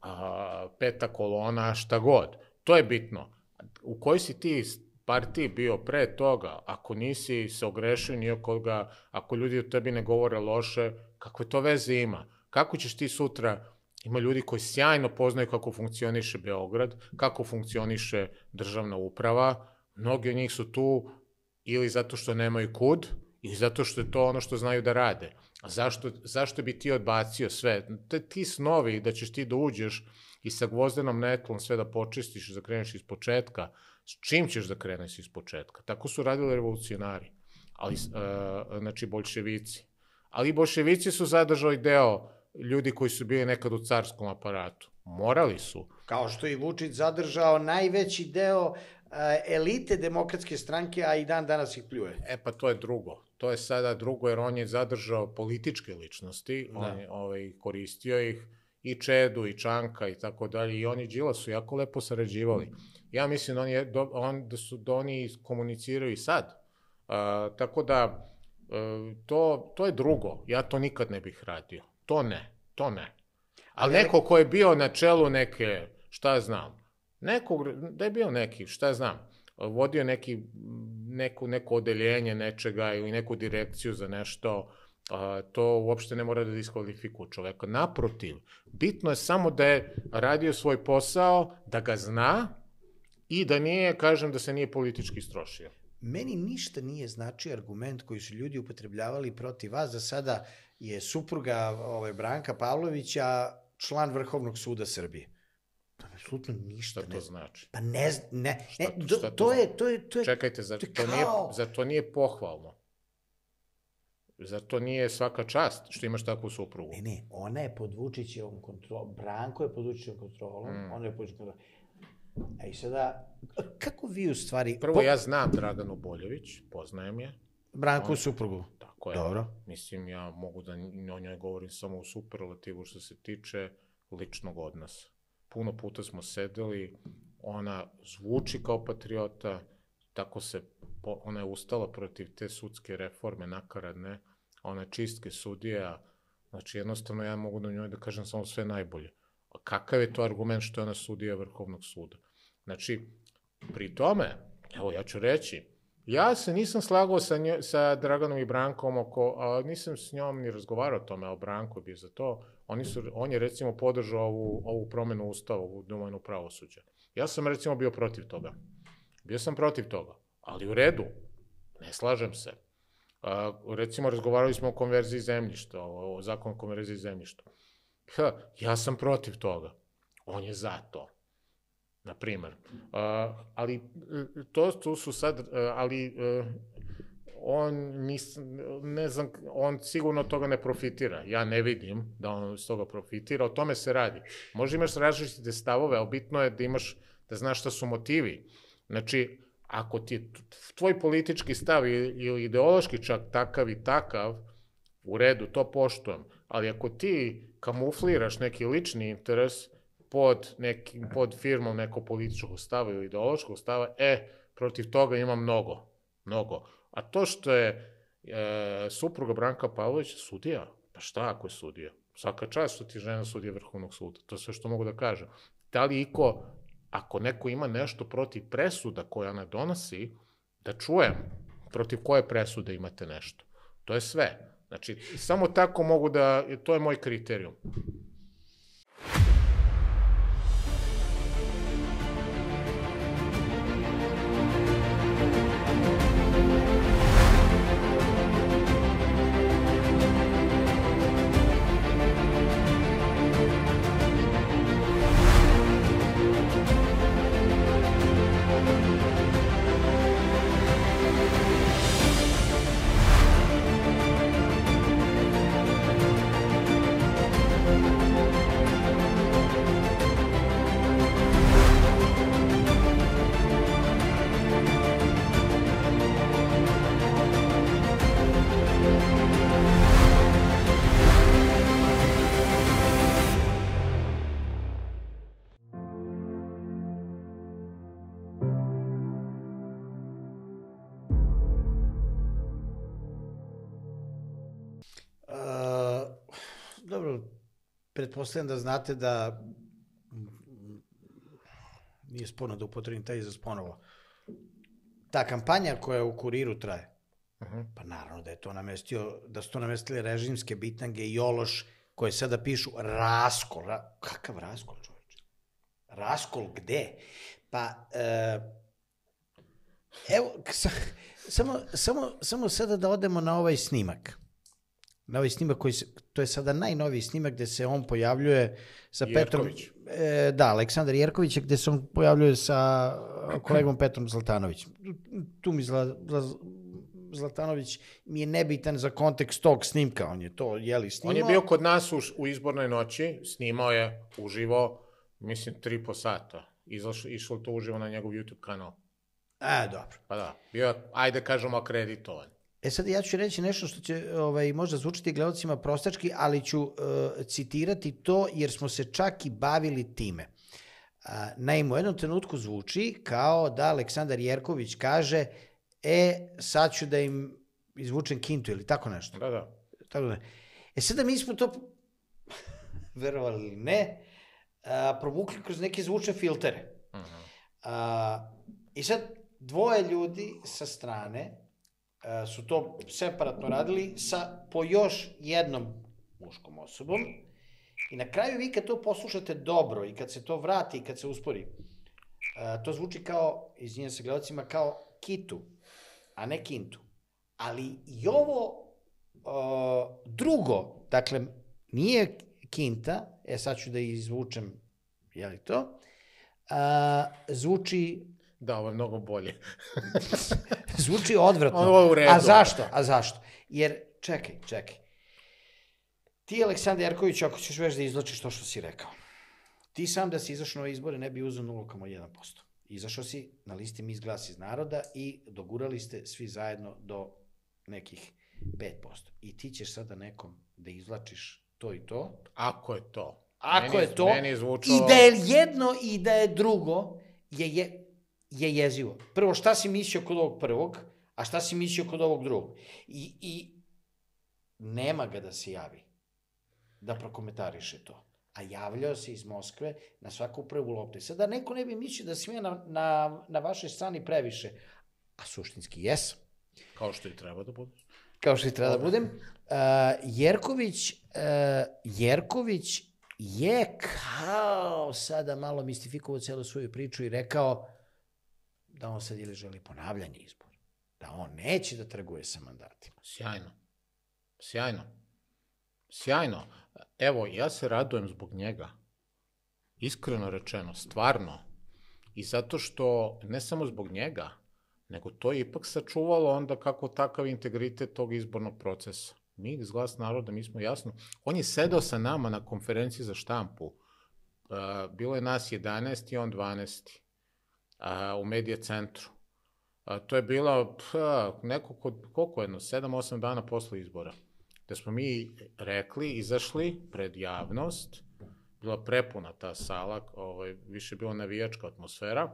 a, peta kolona, šta god. To je bitno. U kojoj si ti partiji bio pre toga, ako nisi se ogrešio nijekoga, ako ljudi o tebi ne govore loše, kakve to veze ima? Kako ćeš ti sutra Ima ljudi koji sjajno poznaju kako funkcioniše Beograd, kako funkcioniše državna uprava. Mnogi od njih su tu ili zato što nemaju kud, ili zato što je to ono što znaju da rade. Zašto, zašto bi ti odbacio sve? Te, ti snovi da ćeš ti da uđeš i sa gvozdenom netlom sve da počistiš i da kreneš iz početka, s čim ćeš da kreneš iz početka? Tako su radili revolucionari, ali, uh, znači bolševici. Ali bolševici su zadržali deo ljudi koji su bili nekad u carskom aparatu. Morali su. Kao što i Vučić zadržao najveći deo uh, elite demokratske stranke, a i dan danas ih pljuje. E pa to je drugo to je sada drugo, jer on je zadržao političke ličnosti, da. on je ovaj, koristio ih i Čedu, i Čanka, i tako dalje, i oni Đila su jako lepo sarađivali. Ja mislim da on je, on, da su da oni komuniciraju i sad. A, tako da, a, e, to, to je drugo. Ja to nikad ne bih radio. To ne, to ne. Ali neko ko je bio na čelu neke, šta znam, nekog, da je bio neki, šta znam, vodio neki, neku, neko odeljenje nečega ili neku direkciju za nešto, a, to uopšte ne mora da diskvalifikuje čoveka. Naprotiv, bitno je samo da je radio svoj posao, da ga zna i da nije, kažem, da se nije politički strošio. Meni ništa nije značio argument koji su ljudi upotrebljavali protiv vas. Za sada je supruga ovaj, Branka Pavlovića član Vrhovnog suda Srbije apsolutno ništa. Šta pa to ne, znači? Pa ne, ne, šta ne to, šta to, to, je, znači? to je, to je... Čekajte, zar to, kao... nije, zar to nije pohvalno? Zar to nije svaka čast što imaš takvu suprugu? Ne, ne, ona je pod Vučićevom kontrolom, Branko je pod Vučićevom kontrolom, mm. ona je pod kontrolom. E i sada, kako vi u stvari... Prvo, po... ja znam Draganu Boljević, poznajem je. Branko on... suprugu. Tako je. Dobro. Mislim, ja mogu da o njoj govorim samo u superlativu što se tiče ličnog odnosa puno puta smo sedeli, ona zvuči kao patriota, tako se, po, ona je ustala protiv te sudske reforme nakaradne, ona čistke sudija, znači jednostavno ja mogu da njoj da kažem samo sve najbolje. A kakav je to argument što je ona sudija Vrhovnog suda? Znači, pri tome, evo ja ću reći, ja se nisam slagao sa, njo, sa Draganom i Brankom oko, a, nisam s njom ni razgovarao o tome, o Branko bi za to, Oni su, on je recimo podržao ovu, ovu promenu ustava u domenu pravosuđa. Ja sam recimo bio protiv toga. Bio sam protiv toga, ali u redu, ne slažem se. A, recimo, razgovarali smo o konverziji zemljišta, o, o zakonu o konverziji zemljišta. Ha, ja sam protiv toga. On je za to na A, ali e, to, to su sad, e, ali e, on, nis, ne znam, on sigurno toga ne profitira. Ja ne vidim da on iz toga profitira, o tome se radi. Može imaš različite stavove, ali bitno je da imaš, da znaš šta su motivi. Znači, ako ti tvoj politički stav ili ideološki čak takav i takav, u redu, to poštujem, ali ako ti kamufliraš neki lični interes pod, neki, pod firmom nekog političkog stava ili ideološkog stava, e, protiv toga ima mnogo, mnogo. A to što je e, supruga Branka Pavlović sudija, pa šta ako je sudija? Svaka čast što ti žena sudija Vrhovnog suda, to je sve što mogu da kažem. Da li iko, ako neko ima nešto protiv presuda koja ona donosi, da čujem protiv koje presude imate nešto. To je sve. Znači, samo tako mogu da, to je moj kriterijum. pretpostavljam da znate da nije spono da upotrebim taj izraz ponovo. Ta kampanja koja u kuriru traje, uh mhm. -huh. pa naravno da je to namestio, da su to namestili režimske bitange i Ološ koje sada pišu raskol. Ra, kakav raskol, čoveče? Raskol gde? Pa, e, evo, sa, samo, samo, samo sada da odemo na ovaj snimak na ovaj snimak koji se, to je sada najnoviji snimak gde se on pojavljuje sa Jerković. Petrom, e, da, Aleksandar Jerković, gde se on pojavljuje sa kolegom Petrom Zlatanovićem. Tu mi zla, zla, Zlatanović mi je nebitan za kontekst tog snimka, on je to jeli snimao. On je bio kod nas u, u izbornoj noći, snimao je uživo, mislim, tri po sata. Izašlo, išlo to uživo na njegov YouTube kanal. E, dobro. Pa da, bio, ajde kažemo, akreditovan. E sad ja ću reći nešto što će ovaj, možda zvučiti gledalcima prostački, ali ću uh, citirati to jer smo se čak i bavili time. Uh, naime, u jednom trenutku zvuči kao da Aleksandar Jerković kaže e, sad ću da im izvučem kintu ili tako nešto. Da, da. Tako da. E sada mi smo to, [laughs] verovali ili ne, a, e, provukli kroz neke zvučne filtere. Uh -huh. uh, I sad dvoje ljudi sa strane E, su to separatno radili sa po još jednom muškom osobom. I na kraju vi kad to poslušate dobro i kad se to vrati i kad se uspori, e, to zvuči kao, izvinjam se gledalcima, kao kitu, a ne kintu. Ali i ovo e, drugo, dakle, nije kinta, e sad ću da izvučem, je li to, a, zvuči Da, ovo je mnogo bolje. [laughs] Zvuči odvratno. Ovo u redu. A zašto? A zašto? Jer, čekaj, čekaj. Ti, Aleksandar Jerković, ako ćeš već da izločiš to što si rekao, ti sam da si izašao na ove izbore ne bi uzao 0,1%. Izašao si na listi Mi izglas iz naroda i dogurali ste svi zajedno do nekih 5%. I ti ćeš sada nekom da izlačiš to i to. Ako je to. Ako meni, je to. Meni zvučalo... I da je jedno i da je drugo, je, je je jezivo. Prvo, šta si mislio kod ovog prvog, a šta si mislio kod ovog drugog. I, i nema ga da se javi, da prokomentariše to. A javljao se iz Moskve na svaku prvu loptu. Sada da neko ne bi mislio da sam ja na, na, na vašoj strani previše, a suštinski jesam. Kao što i treba da budem. Kao što i treba da budem. Uh, Jerković, uh, Jerković je kao sada malo mistifikovao celu svoju priču i rekao da on sad ili želi ponavljanje izbora, da on neće da trguje sa mandatima. Sjajno. Sjajno. Sjajno. Evo, ja se radujem zbog njega. Iskreno rečeno, stvarno. I zato što, ne samo zbog njega, nego to je ipak sačuvalo onda kako takav integritet tog izbornog procesa. Mi iz glas naroda, mi smo jasno. On je sedao sa nama na konferenciji za štampu. E, bilo je nas 11 i on 12 a, u medija centru. A, to je bila pa, neko kod, koliko jedno, 7-8 dana posle izbora, Da smo mi rekli, izašli pred javnost, bila prepuna ta sala, ovaj, više bila navijačka atmosfera,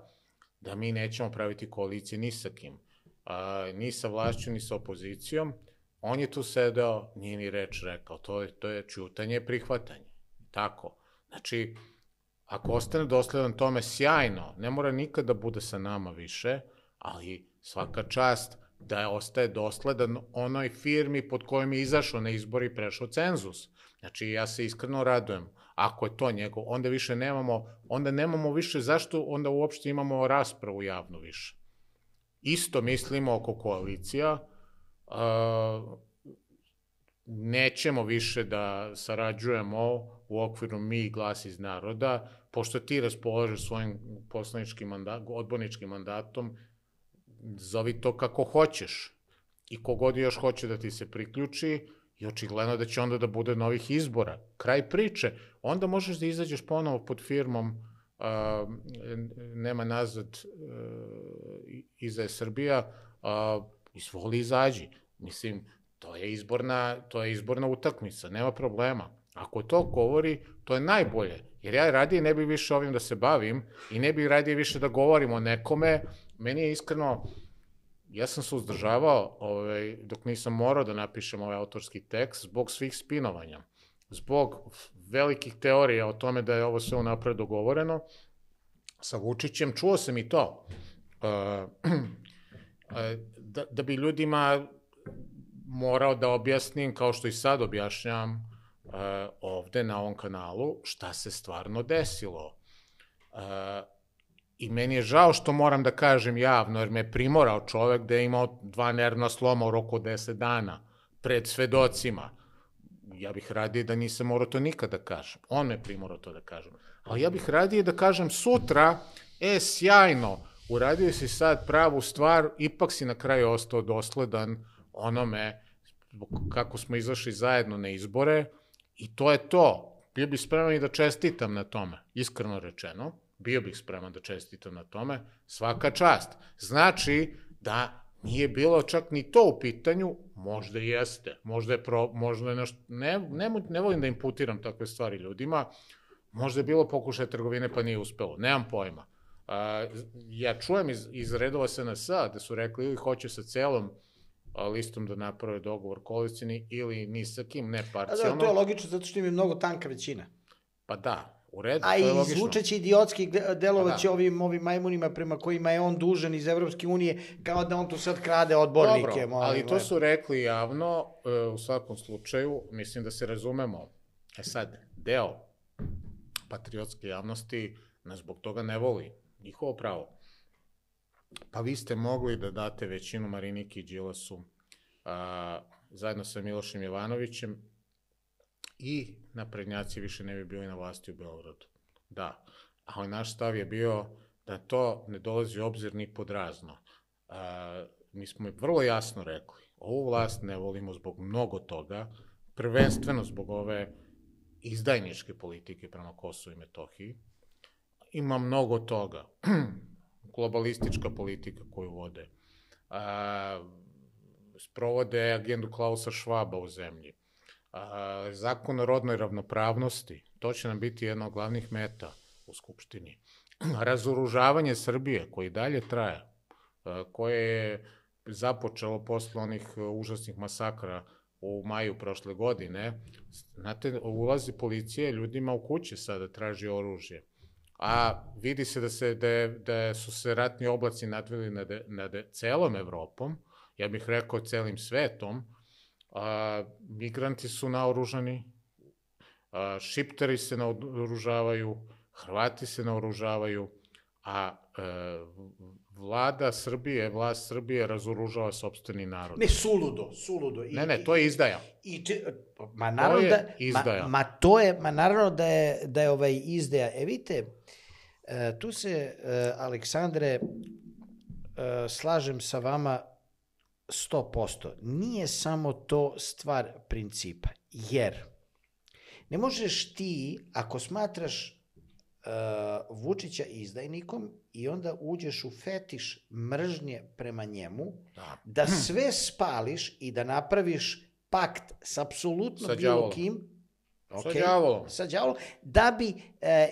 da mi nećemo praviti koalicije ni sa kim, a, ni sa vlašću, ni sa opozicijom. On je tu sedeo, nije ni reč rekao, to je, to je čutanje, prihvatanje. Tako. Znači, ako ostane dosledan tome, sjajno, ne mora nikad da bude sa nama više, ali svaka čast da je ostaje dosledan onoj firmi pod kojom je izašao na izbor i prešao cenzus. Znači, ja se iskreno radujem. Ako je to njegov, onda više nemamo, onda nemamo više, zašto onda uopšte imamo raspravu javno više? Isto mislimo oko koalicija, uh, nećemo više da sarađujemo u okviru mi glas iz naroda, pošto ti raspolažeš svojim poslaničkim mandat, odborničkim mandatom, zovi to kako hoćeš. I kogod još hoće da ti se priključi, i očigledno da će onda da bude novih izbora. Kraj priče. Onda možeš da izađeš ponovo pod firmom Uh, nema nazad uh, e, iza je Srbija, a, izvoli izađi. Mislim, to je izborna, to je izborna utakmica, nema problema. Ako to govori, to je najbolje. Jer ja radije ne bi više ovim da se bavim i ne bi radije više da govorim o nekome. Meni je iskreno, ja sam se uzdržavao ovaj, dok nisam morao da napišem ovaj autorski tekst zbog svih spinovanja, zbog velikih teorija o tome da je ovo sve unapred dogovoreno. Sa Vučićem čuo sam i to. Eh, [clears throat] eh, da, da bi ljudima morao da objasnim, kao što i sad objašnjam, uh, ovde na ovom kanalu šta se stvarno desilo. Uh, I meni je žao što moram da kažem javno, jer me primorao čovek da je imao dva nervna sloma u roku 10 dana pred svedocima. Ja bih radije da nisam morao to nikada da kažem. On me primorao to da kažem. Ali ja bih radije da kažem sutra, e, sjajno, uradio si sad pravu stvar, ipak si na kraju ostao dosledan onome kako smo izašli zajedno na izbore, I to je to. Bio bih spreman i da čestitam na tome, iskreno rečeno. Bio bih spreman da čestitam na tome. Svaka čast. Znači da nije bilo čak ni to u pitanju, možda jeste, možda je, pro, možda je naš, ne, ne, ne volim da imputiram takve stvari ljudima, možda je bilo pokušaj trgovine pa nije uspelo, nemam pojma. Uh, ja čujem iz, iz redova SNS-a da su rekli ili hoće sa celom listom da naprave dogovor koalicijni ili ni sa kim, ne parcijalno. A da, to je logično zato što im je mnogo tanka većina. Pa da, u redu, A to je logično. A i zvučeći idiotski pa da. ovim, ovim majmunima prema kojima je on dužan iz Evropske unije, kao da on tu sad krade odbornike. Dobro, ali to su rekli javno, e, u svakom slučaju, mislim da se razumemo. E sad, deo patriotske javnosti nas zbog toga ne voli. Njihovo pravo Pa vi ste mogli da date većinu Mariniki i Đilasu a, zajedno sa Milošem Jovanovićem i naprednjaci više ne bi bili na vlasti u Beogradu. Da, ali naš stav je bio da to ne dolazi u obzir ni podrazno. A, mi smo vrlo jasno rekli, ovu vlast ne volimo zbog mnogo toga, prvenstveno zbog ove izdajničke politike prema Kosovu i Metohiji. Ima mnogo toga globalistička politika koju vode. A, sprovode agendu Klausa Švaba u zemlji. A, zakon o rodnoj ravnopravnosti, to će nam biti jedna od glavnih meta u Skupštini. [clears throat] Razoružavanje Srbije koji dalje traje, a, koje je započelo posle onih užasnih masakra u maju prošle godine, znate, ulazi policija ljudima u kuće sada traži oružje a vidi se da, se, da, je, da su se ratni oblaci nadvili nad, nad celom Evropom, ja bih rekao celim svetom, a, migranti su naoružani, a, šiptari se naoružavaju, Hrvati se naoružavaju, a e, vlada Srbije, vlast Srbije razoružava sobstveni narod. Ne, suludo, suludo. I, ne, ne, to je izdaja. I, i ma naravno da, izdaja. Ma, ma, to je, ma naravno da je, da je ovaj izdaja. E vidite, e, tu se, e, Aleksandre, e, slažem sa vama 100%. Nije samo to stvar principa, jer ne možeš ti, ako smatraš Eh, Vučića izdajnikom i onda uđeš u fetiš mržnje prema njemu, da, da sve spališ i da napraviš pakt s apsolutno sa bilo kim, okay, sa djavolom. sa djavolom, da bi uh,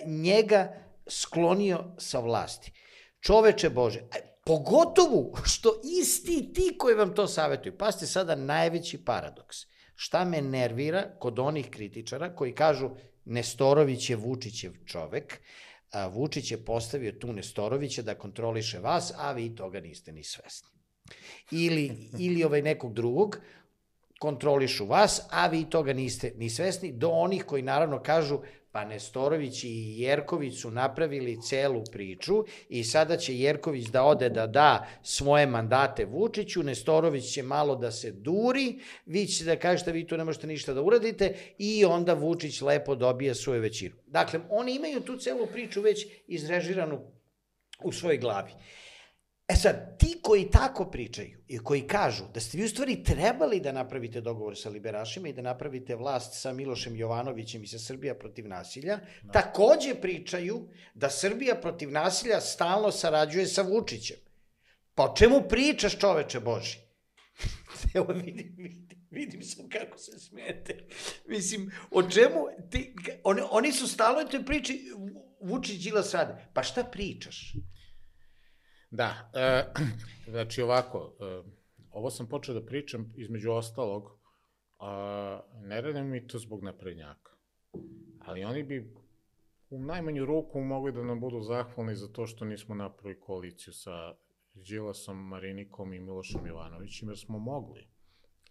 njega sklonio sa vlasti. Čoveče Bože, pogotovo što isti ti koji vam to savjetuju, pasti sada najveći paradoks. Šta me nervira kod onih kritičara koji kažu Nestorović je Vučićev čovek, a Vučić je postavio tu Nestorovića da kontroliše vas, a vi toga niste ni svesni. Ili, [laughs] ili ovaj nekog drugog, kontrolišu vas, a vi toga niste ni svesni, do onih koji naravno kažu Pa Nestorović i Jerković su napravili celu priču i sada će Jerković da ode da da svoje mandate Vučiću, Nestorović će malo da se duri, vi ćete da kažete vi tu ne možete ništa da uradite i onda Vučić lepo dobije svoju većinu. Dakle, oni imaju tu celu priču već izrežiranu u svoj glavi. E sad, ti koji tako pričaju i koji kažu da ste vi u stvari trebali da napravite dogovor sa liberašima i da napravite vlast sa Milošem Jovanovićem i sa Srbija protiv nasilja, no. Da. takođe pričaju da Srbija protiv nasilja stalno sarađuje sa Vučićem. Pa o čemu pričaš čoveče Boži? [laughs] Evo vidim, vidim, vidim sam kako se smete. Mislim, o čemu ti, oni, oni su stalno toj priči Vučić i Đilas Pa šta pričaš? Da, e, [clears throat] znači ovako, e, ovo sam počeo da pričam između ostalog, a, ne radim mi to zbog naprednjaka, ali oni bi u najmanju ruku mogli da nam budu zahvalni za to što nismo napravili koaliciju sa Đilasom, Marinikom i Milošom Jovanovićem, jer smo mogli.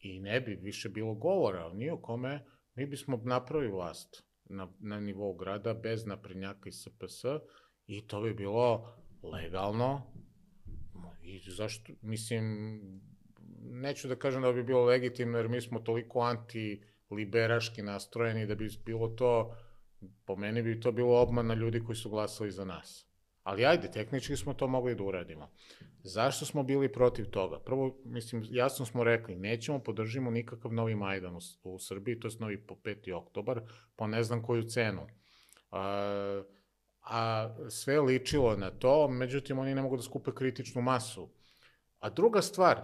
I ne bi više bilo govora ni o kome, mi bismo napravili vlast na, na nivou grada bez naprednjaka i SPS i to bi bilo legalno, I zašto, mislim, neću da kažem da bi bilo legitimno, jer mi smo toliko anti-liberaški nastrojeni da bi bilo to, po meni bi to bilo obmana ljudi koji su glasali za nas. Ali ajde, tehnički smo to mogli da uradimo. Zašto smo bili protiv toga? Prvo, mislim, jasno smo rekli, nećemo podržimo nikakav novi Majdan u, u Srbiji, to je novi po 5. oktobar, po ne znam koju cenu. Uh, a sve je ličilo na to, međutim oni ne mogu da skupe kritičnu masu. A druga stvar,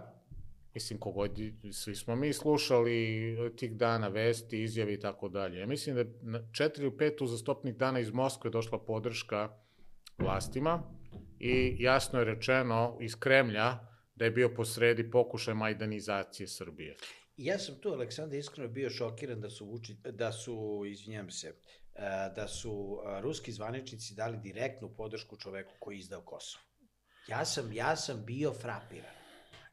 mislim kogod, svi smo mi slušali tih dana vesti, izjave i tako dalje. Ja mislim da je na četiri ili pet uzastopnih dana iz Moskve došla podrška vlastima i jasno je rečeno iz Kremlja da je bio posredi pokušaj majdanizacije Srbije. Ja sam tu, Aleksandar, iskreno bio šokiran da su, Vuči, da su izvinjam se, E, da su e, ruski zvaničnici dali direktnu podršku čoveku koji je izdao Kosovo. Ja sam, ja sam bio frapiran.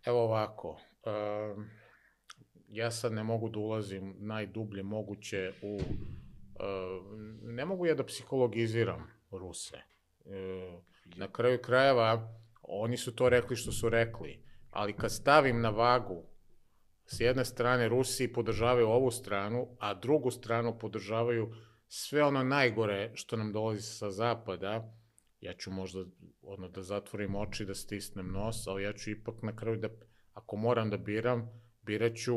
Evo ovako, ja sad ne mogu da ulazim najdublje moguće u... ne mogu ja da psihologiziram Ruse. E, na kraju krajeva, oni su to rekli što su rekli, ali kad stavim na vagu s jedne strane Rusi podržavaju ovu stranu, a drugu stranu podržavaju sve ono najgore što nam dolazi sa zapada, ja ću možda ono, da zatvorim oči, da stisnem nos, ali ja ću ipak na kraju da, ako moram da biram, biraću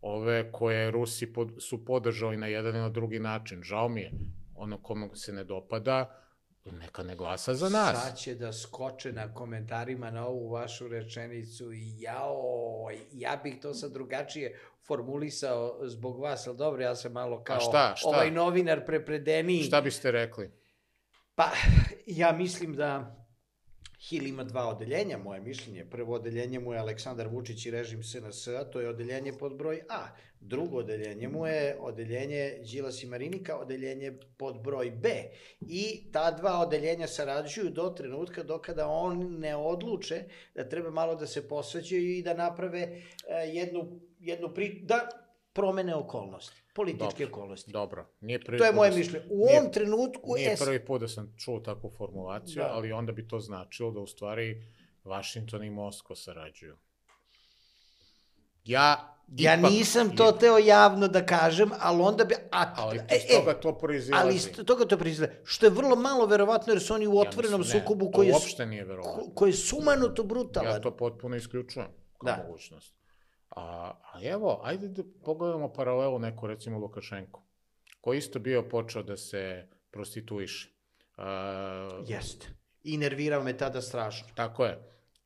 ove koje Rusi pod, su podržali na jedan i na drugi način. Žao mi je ono komu se ne dopada, neka ne glasa za nas. Sad će da skoče na komentarima na ovu vašu rečenicu i jao, ja bih to sad drugačije formulisao zbog vas, ali dobro, ja sam malo kao šta, šta? ovaj novinar prepredeniji. Šta biste rekli? Pa, ja mislim da Hill ima dva odeljenja, moje mišljenje. Prvo odeljenje mu je Aleksandar Vučić i režim SNS, to je odeljenje pod broj A. Drugo odeljenje mu je odeljenje Đilas i Marinika, odeljenje pod broj B. I ta dva odeljenja sarađuju do trenutka dokada on ne odluče da treba malo da se posveđaju i da naprave e, jednu jednu pri... da promene okolnosti, političke dobro, okolnosti. Dobro, nije prvi To je moje da mišljenje. U ovom trenutku... Nije es... prvi put da sam čuo takvu formulaciju, da. ali onda bi to značilo da u stvari Vašington i Moskva sarađuju. Ja Ja nisam to je... teo javno da kažem, ali onda bi... A, ali e, iz e, toga to proizilazi. Ali iz toga to proizilazi. Što je vrlo malo verovatno, jer su oni u otvorenom ja sukobu koji je... uopšte nije verovatno. Koji je sumanuto brutalan. Ja to potpuno isključujem kao da. mogućnost. A, a evo, ajde da pogledamo paralelu neku, recimo Lukašenko, koji isto bio počeo da se prostituiše. Uh, Jeste. I nervirao me tada strašno. Tako je.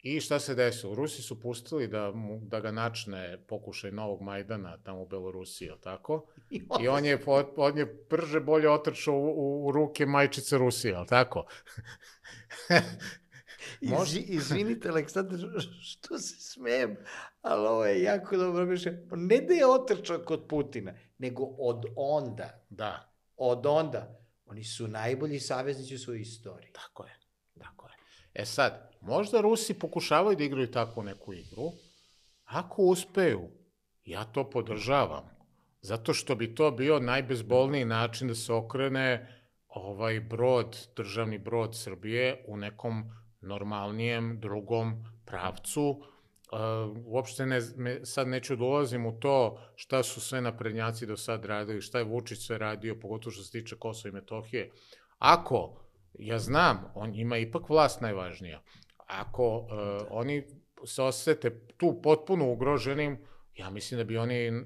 I šta se desilo? Rusi su pustili da, mu, da ga načne pokušaj Novog Majdana tamo u Belorusiji, je tako? I on, I on je, on je prže bolje otrčao u, u, ruke majčice Rusije, je tako? Može, izvinite Aleksandar, što se smijem, ali ovo je jako dobro mišljenje. Pa ne da je otrčao kod Putina, nego od onda. Da. Od onda. Oni su najbolji saveznici u svojoj istoriji. Tako je. Tako je. E sad, možda Rusi pokušavaju da igraju takvu neku igru. Ako uspeju, ja to podržavam. Zato što bi to bio najbezbolniji način da se okrene ovaj brod, državni brod Srbije u nekom normalnijem, drugom pravcu. Uh, uopšte ne, me, sad neću dolazim da u to šta su sve naprednjaci do sad radili, šta je Vučić sve radio, pogotovo što se tiče Kosova i Metohije. Ako, ja znam, on ima ipak vlast najvažnija, ako uh, oni se osete tu potpuno ugroženim, ja mislim da bi oni uh,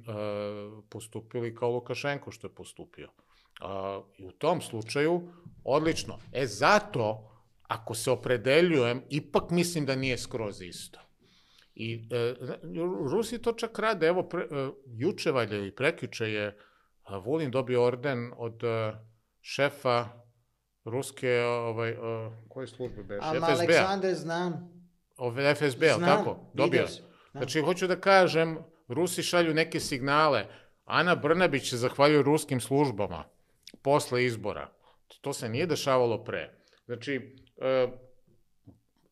postupili kao Lukašenko što je postupio. Uh, I u tom slučaju, odlično. E zato ako se opredeljujem, ipak mislim da nije skroz isto. I e, Rusi to čak rade, evo, pre, e, juče valje i prekjuče je Vulin dobio orden od e, šefa ruske, ovaj, o, e, koje službe beš? Ama FSB-a. Aleksandar znam. Ove, FSB, znam, tako? Dobio. Znam. Da. Znači, hoću da kažem, Rusi šalju neke signale. Ana Brnabić se zahvaljuje ruskim službama posle izbora. To se nije dešavalo pre. Znači, E,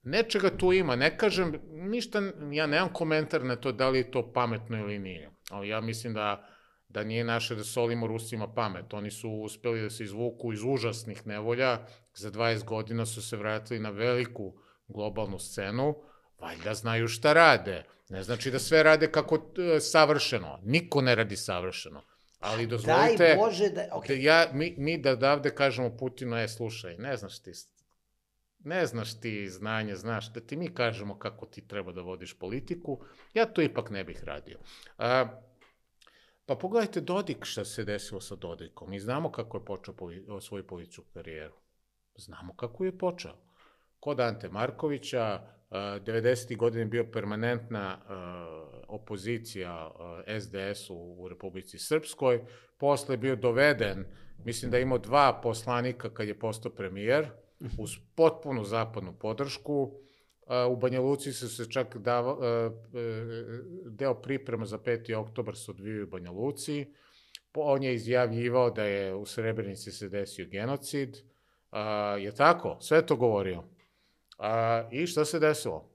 nečega tu ima, ne kažem, ništa, ja nemam komentar na to da li je to pametno ili nije, ali ja mislim da, da nije naše da solimo Rusima pamet. Oni su uspeli da se izvuku iz užasnih nevolja, za 20 godina su se vratili na veliku globalnu scenu, valjda znaju šta rade. Ne znači da sve rade kako e, savršeno. Niko ne radi savršeno. Ali dozvolite, Daj Bože da, okay. da ja, mi, mi da davde kažemo Putinu, je, slušaj, ne znaš ti ne znaš ti znanje, znaš da ti mi kažemo kako ti treba da vodiš politiku, ja to ipak ne bih radio. A, pa pogledajte Dodik šta se desilo sa Dodikom. Mi znamo kako je počeo poli, svoju političku karijeru. Znamo kako je počeo. Kod Ante Markovića, 90. godine bio permanentna opozicija SDS-u u Republici Srpskoj, posle je bio doveden, mislim da je imao dva poslanika kad je postao premijer, uz potpunu zapadnu podršku. U Banja Luci su se čak dava, e, deo priprema za 5. oktobar se odvio u Banja Luci. On je izjavljivao da je u Srebrenici se desio genocid. Je tako? Sve to govorio. I šta se desilo?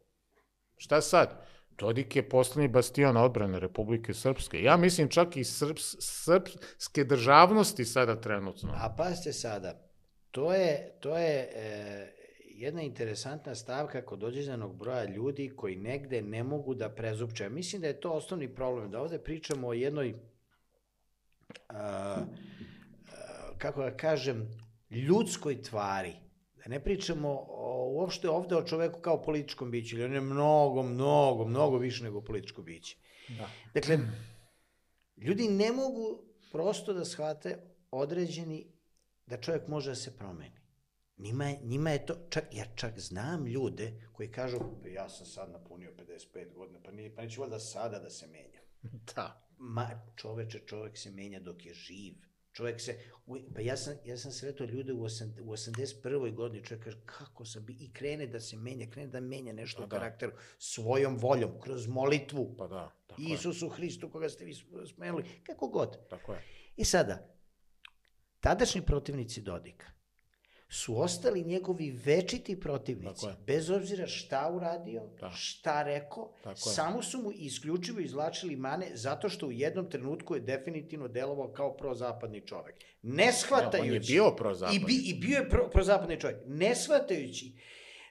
Šta sad? Dodik je poslednji bastion odbrane Republike Srpske. Ja mislim čak i srps, srpske državnosti sada trenutno. A pa ste sada, To je, to je e, jedna interesantna stavka kod određenog broja ljudi koji negde ne mogu da prezupče. Mislim da je to osnovni problem, da ovde pričamo o jednoj, a, e, a, kako da kažem, ljudskoj tvari. Da ne pričamo o, uopšte ovde o čoveku kao političkom biću, ili on je mnogo, mnogo, mnogo više nego političko biće. Da. Dakle, ljudi ne mogu prosto da shvate određeni da čovjek može da se promeni. Njima je, njima je to, čak, ja čak znam ljude koji kažu, ja sam sad napunio 55 godina, pa, nije, pa neću valjda sada da se menjam. [laughs] Da. Ma, čoveče, čovek se menja dok je živ. Čovek se, pa ja sam, ja sam sretao ljude u, 8, u 81. godini, čovek kaže, kako sam bi, i krene da se menja, krene da menja nešto pa u da. karakteru, svojom voljom, kroz molitvu. Pa da, tako Isusu je. Hristu koga ste vi smenili, kako god. Tako je. I sada, Tadašnji protivnici Dodika su ostali njegovi večiti protivnici, bez obzira šta uradio, da. šta rekao, samo su mu isključivo izlačili mane zato što u jednom trenutku je definitivno delovao kao prozapadni čovek. Ne shvatajući... Ja, on je bio prozapadni. I, bi, i bio je pro, prozapadni čovek. Ne shvatajući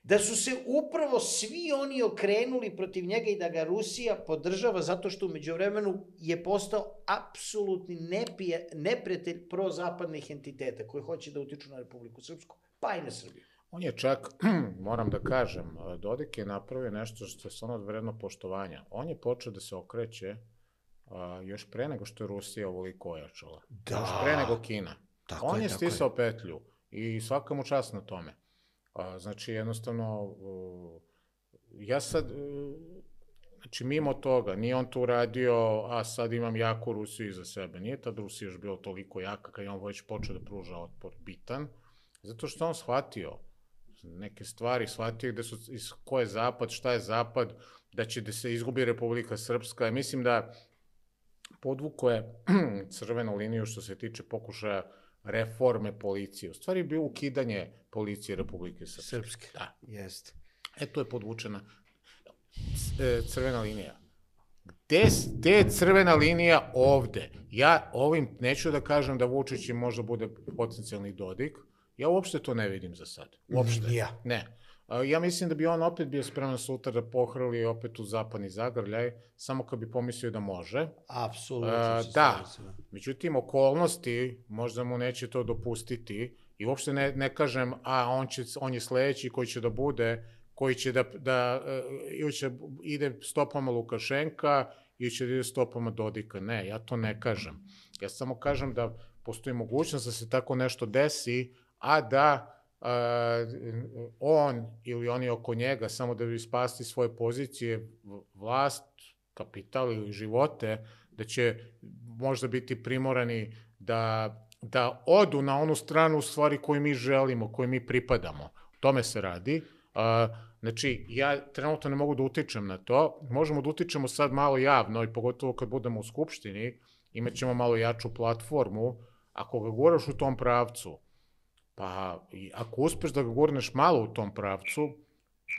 da su se upravo svi oni okrenuli protiv njega i da ga Rusija podržava zato što umeđu vremenu je postao apsolutni nepije, nepretelj prozapadnih entiteta koji hoće da utiču na Republiku Srpsku, pa i na Srbiju. On je čak, [clears throat] moram da kažem, Dodik je napravio nešto što je stvarno vredno poštovanja. On je počeo da se okreće a, još pre nego što je Rusija ovoliko ojačala. Da. Još pre nego Kina. Tako on je, je stisao petlju i svaka mu čast na tome. A, znači, jednostavno, ja sad, e, znači, mimo toga, nije on to uradio, a sad imam jaku Rusiju iza sebe. Nije tad Rusija još bila toliko jaka kad je on već počeo da pruža otpor bitan, zato što on shvatio neke stvari, shvatio gde su, iz, ko je zapad, šta je zapad, da će da se izgubi Republika Srpska. Mislim da podvuko je [clears throat] crvenu liniju što se tiče pokušaja reforme policije. U stvari je bilo ukidanje policije Republike Srpske. Srpske, da. jeste. E, to je podvučena e, crvena linija. Gde, gde je crvena linija ovde? Ja ovim neću da kažem da Vučić možda bude potencijalni dodik. Ja uopšte to ne vidim za sad. Uopšte. Ja. Ne. Ja mislim da bi on opet bio spreman sutra da pohrali opet u zapadni zagrljaj, samo kad bi pomislio da može. Apsolutno. E, da, međutim, okolnosti možda mu neće to dopustiti i uopšte ne, ne kažem, a on, će, on je sledeći koji će da bude, koji će da, da e, ili će, ide stopama Lukašenka ili će da ide stopama Dodika. Ne, ja to ne kažem. Ja samo kažem da postoji mogućnost da se tako nešto desi, a da on ili oni oko njega samo da bi spasti svoje pozicije, vlast, kapital ili živote, da će možda biti primorani da, da odu na onu stranu stvari koju mi želimo, koju mi pripadamo. O tome se radi. Uh, znači, ja trenutno ne mogu da utičem na to. Možemo da utičemo sad malo javno i pogotovo kad budemo u Skupštini, ćemo malo jaču platformu. Ako ga guraš u tom pravcu, Pa ako uspeš da ga gurneš malo u tom pravcu,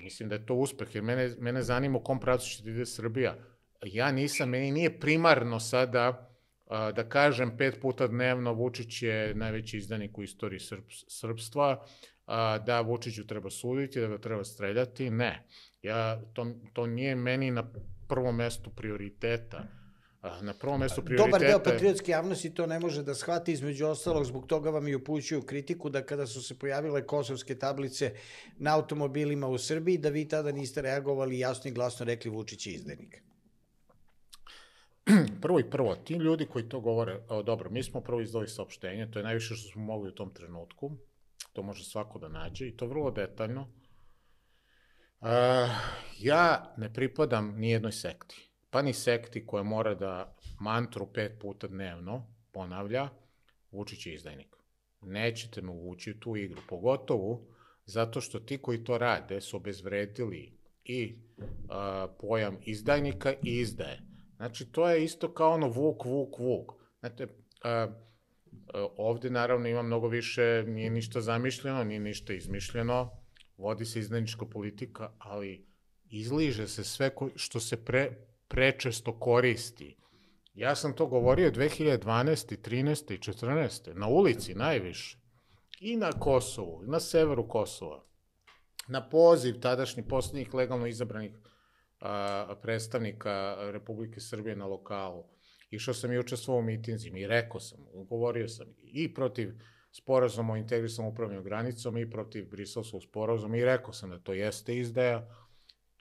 mislim da je to uspeh, jer mene, mene zanima u kom pravcu će da ide Srbija. Ja nisam, meni nije primarno sada da kažem pet puta dnevno Vučić je najveći izdanik u istoriji Srb, Srbstva, da Vučiću treba suditi, da ga treba streljati, ne. Ja, to, to nije meni na prvom mestu prioriteta na prvo mesto prioriteta... Dobar deo patriotske javnosti to ne može da shvati, između ostalog, zbog toga vam i upućuju kritiku da kada su se pojavile kosovske tablice na automobilima u Srbiji, da vi tada niste reagovali jasno i glasno rekli Vučić i izdenik. [clears throat] Prvo i prvo, ti ljudi koji to govore, o, dobro, mi smo prvo izdali saopštenje, to je najviše što smo mogli u tom trenutku, to može svako da nađe i to vrlo detaljno. Uh, ja ne pripadam nijednoj sekti pa ni sekti koja mora da mantru pet puta dnevno ponavlja, Vučić je izdajnik. Nećete me uvući u tu igru, pogotovo zato što ti koji to rade su obezvredili i a, pojam izdajnika i izdaje. Znači, to je isto kao ono vuk, vuk, vuk. Znate, a, a, ovde naravno ima mnogo više, nije ništa zamišljeno, nije ništa izmišljeno, vodi se izdajnička politika, ali izliže se sve ko, što se pre, prečesto koristi. Ja sam to govorio 2012. 13. i 14. na ulici najviše. I na Kosovu, na severu Kosova. Na poziv tadašnjih poslednjih legalno izabranih a, predstavnika Republike Srbije na lokalu. Išao sam i učestvovao u mitinzima i rekao sam, govorio sam i protiv sporazuma o integrisnom upravljanju granicom i protiv brislavskog sporazuma i rekao sam da to jeste izdaja,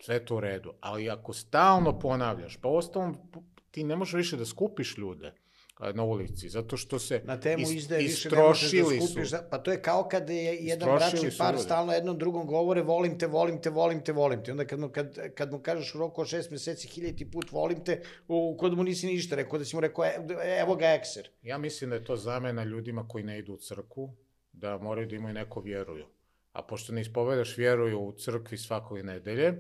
sve to u redu. Ali ako stalno ponavljaš, pa ostalom ti ne možeš više da skupiš ljude na ulici, zato što se na temu ist, izde, više da skupiš. Su. Pa to je kao kad je jedan bračni par ljudi. stalno jednom drugom govore volim te, volim te, volim te, volim te. Onda kad mu, kad, kad mu kažeš u roku o šest meseci hiljati put volim te, u, kod mu nisi ništa rekao, da si mu rekao e, evo ga ekser. Ja mislim da je to zamena ljudima koji ne idu u crku, da moraju da imaju neko vjeruju. A pošto ne ispovedaš vjeruju u crkvi svakog nedelje,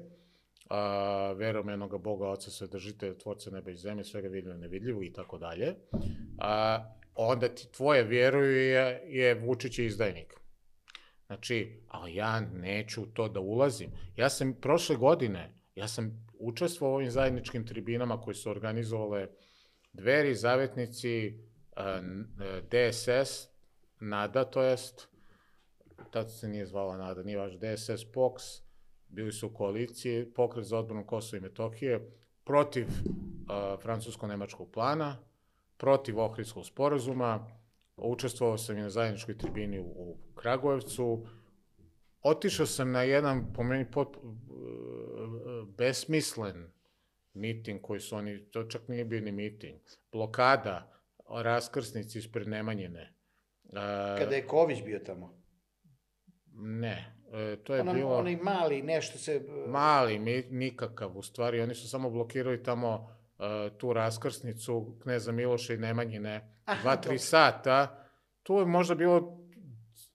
a, verom jednog Boga, Oca, sve držite, tvorca neba i zemlje, svega vidljivo i nevidljivo i tako dalje, a, onda ti tvoje vjeruje je, je Vučić i izdajnik. Znači, ali ja neću to da ulazim. Ja sam prošle godine, ja sam učestvovao u ovim zajedničkim tribinama koji su organizovale dveri, zavetnici, e, DSS, NADA, to jest, tad se nije zvala NADA, nije vaš DSS, POX, bili su u koaliciji, pokret za odbranu Kosova i Metohije, protiv uh, francusko-nemačkog plana, protiv Ohridskog sporazuma, učestvovao sam i na zajedničkoj tribini u, u Kragujevcu, otišao sam na jedan, po meni, pot, e, besmislen miting koji su oni, to čak nije bio ni miting, blokada, raskrsnici ispred Nemanjine. Uh, Kada je Ković bio tamo? Ne, E, to je ono, bilo... Onaj mali, nešto se... E, mali, mi, nikakav, u stvari. Oni su samo blokirali tamo uh, tu raskrsnicu Kneza Miloša i Nemanjine. Aha, dva, tri sata. Tu je možda bilo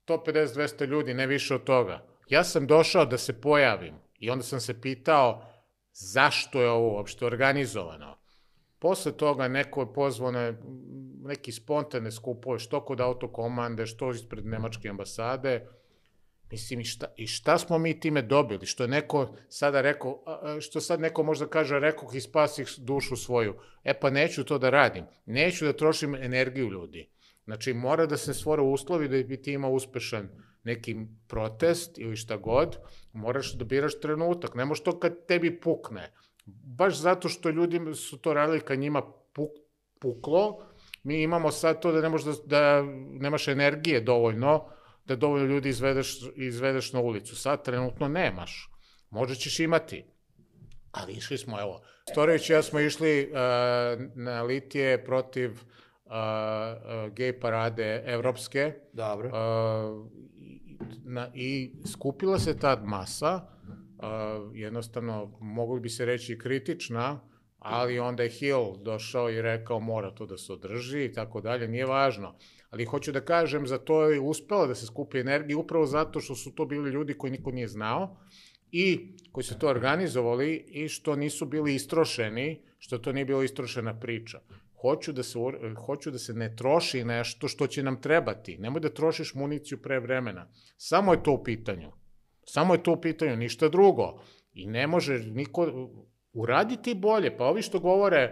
150-200 ljudi, ne više od toga. Ja sam došao da se pojavim i onda sam se pitao zašto je ovo uopšte organizovano. Posle toga neko je pozvao na neki spontane skupove, što kod autokomande, što ispred nemačke ambasade, Mislim, i šta, i šta smo mi time dobili? Što je neko sada rekao, što sad neko možda kaže, rekao i spasih dušu svoju. E pa neću to da radim. Neću da trošim energiju ljudi. Znači, mora da se stvore uslovi da bi ti imao uspešan neki protest ili šta god, moraš da biraš trenutak. Ne može to kad tebi pukne. Baš zato što ljudi su to radili kad njima puk, puklo, mi imamo sad to da ne možeš da, da nemaš energije dovoljno, da dovoljno ljudi izvedeš, izvedeš na ulicu. Sad trenutno nemaš. Možda ćeš imati. Ali išli smo, evo. Storović i ja smo išli uh, na litije protiv uh, gej parade evropske. Dobro. Uh, na, I skupila se tad masa, uh, jednostavno, mogli bi se reći kritična, ali onda je Hill došao i rekao mora to da se održi i tako dalje, nije važno ali hoću da kažem, za to je uspela da se skupi energija, upravo zato što su to bili ljudi koji niko nije znao i koji su to organizovali i što nisu bili istrošeni, što to nije bila istrošena priča. Hoću da, se, hoću da se ne troši nešto što će nam trebati. Nemoj da trošiš municiju pre vremena. Samo je to u pitanju. Samo je to u pitanju, ništa drugo. I ne može niko uraditi bolje. Pa ovi što govore,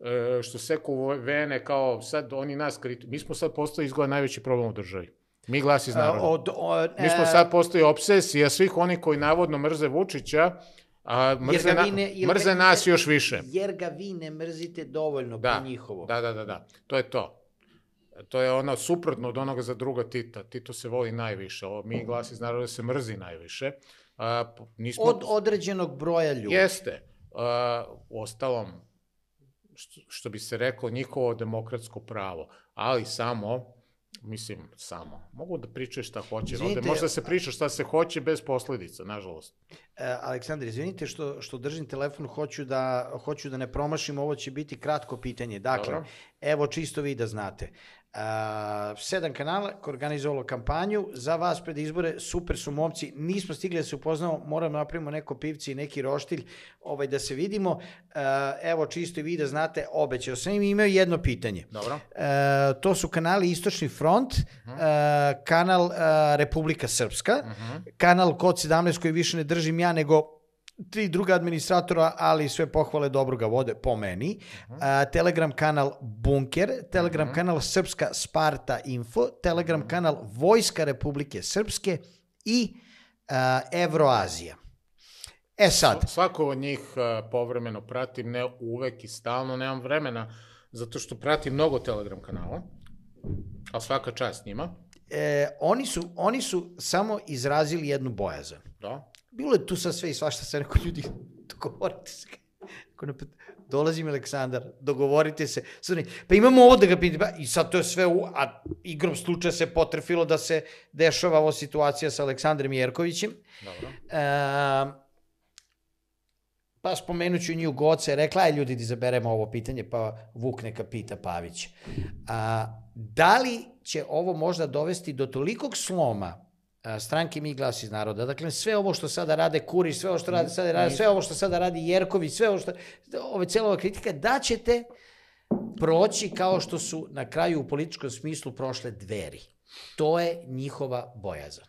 E, što seku vene kao sad oni nas kritiku. Mi smo sad postali izgleda najveći problem u državi. Mi glasi iz e, naroda. Od, od, Mi smo e, sad postali obsesija svih oni koji navodno mrze Vučića, a mrze, na, ne, mrze nas još više. Jer ga vi ne mrzite dovoljno da, po njihovo. Da, da, da, da. To je to. To je ono suprotno od onoga za druga Tita. Tito se voli najviše. O, mi glasi iz naroda se mrzi najviše. A, nismo... Od određenog broja ljudi. Jeste. A, u ostalom, što bi se reklo, njihovo demokratsko pravo, ali samo mislim, samo. Mogu da pričaju šta hoće, izvinite, ovde može da se priča šta se hoće bez posledica, nažalost. E, Aleksandar, izvinite što, što držim telefon, hoću da, hoću da ne promašim, ovo će biti kratko pitanje. Dakle, Dobro. evo čisto vi da znate a, sedam kanala koje organizovalo kampanju za vas pred izbore, super su momci, nismo stigli da se upoznamo, moramo da napravimo neko pivci i neki roštilj ovaj, da se vidimo. Uh, evo čisto i vi da znate, obećao sam im imaju jedno pitanje. Dobro. Uh, to su kanali Istočni front, uh mhm. -huh. kanal Republika Srpska, uh mhm. -huh. kanal Kod 17 koji više ne držim ja nego tri druga administratora, ali sve pohvale dobro ga vode, po meni. Uh, Telegram kanal Bunker, Telegram uh mhm. -huh. kanal Srpska Sparta Info, Telegram uh mhm. -huh. kanal Vojska Republike Srpske i uh, Evroazija. E sad... Svako od njih povremeno pratim, ne uvek i stalno, nemam vremena, zato što pratim mnogo Telegram kanala, a svaka čast njima. E, oni, su, oni su samo izrazili jednu bojazan. Da. Bilo je tu sa sve i svašta, sve, neko ljudi, [laughs] dogovorite se. Dolazi mi Aleksandar, dogovorite se. Sve, pa imamo ovo da ga pitam, pa, i sad to je sve, u, a igrom slučaja se potrefilo da se dešava ova situacija sa Aleksandrem Jerkovićem. Dobro. E, Pa spomenut ću nju Goce, rekla je ljudi da izaberemo ovo pitanje, pa Vuk neka pita Pavić. A, da li će ovo možda dovesti do tolikog sloma stranke Mi glas iz naroda. Dakle, sve ovo što sada rade Kuri, sve ovo što rade sada rade, sve ovo što sada radi Jerković, sve ovo što, ove celova kritika, da ćete proći kao što su na kraju u političkom smislu prošle dveri. To je njihova bojazan.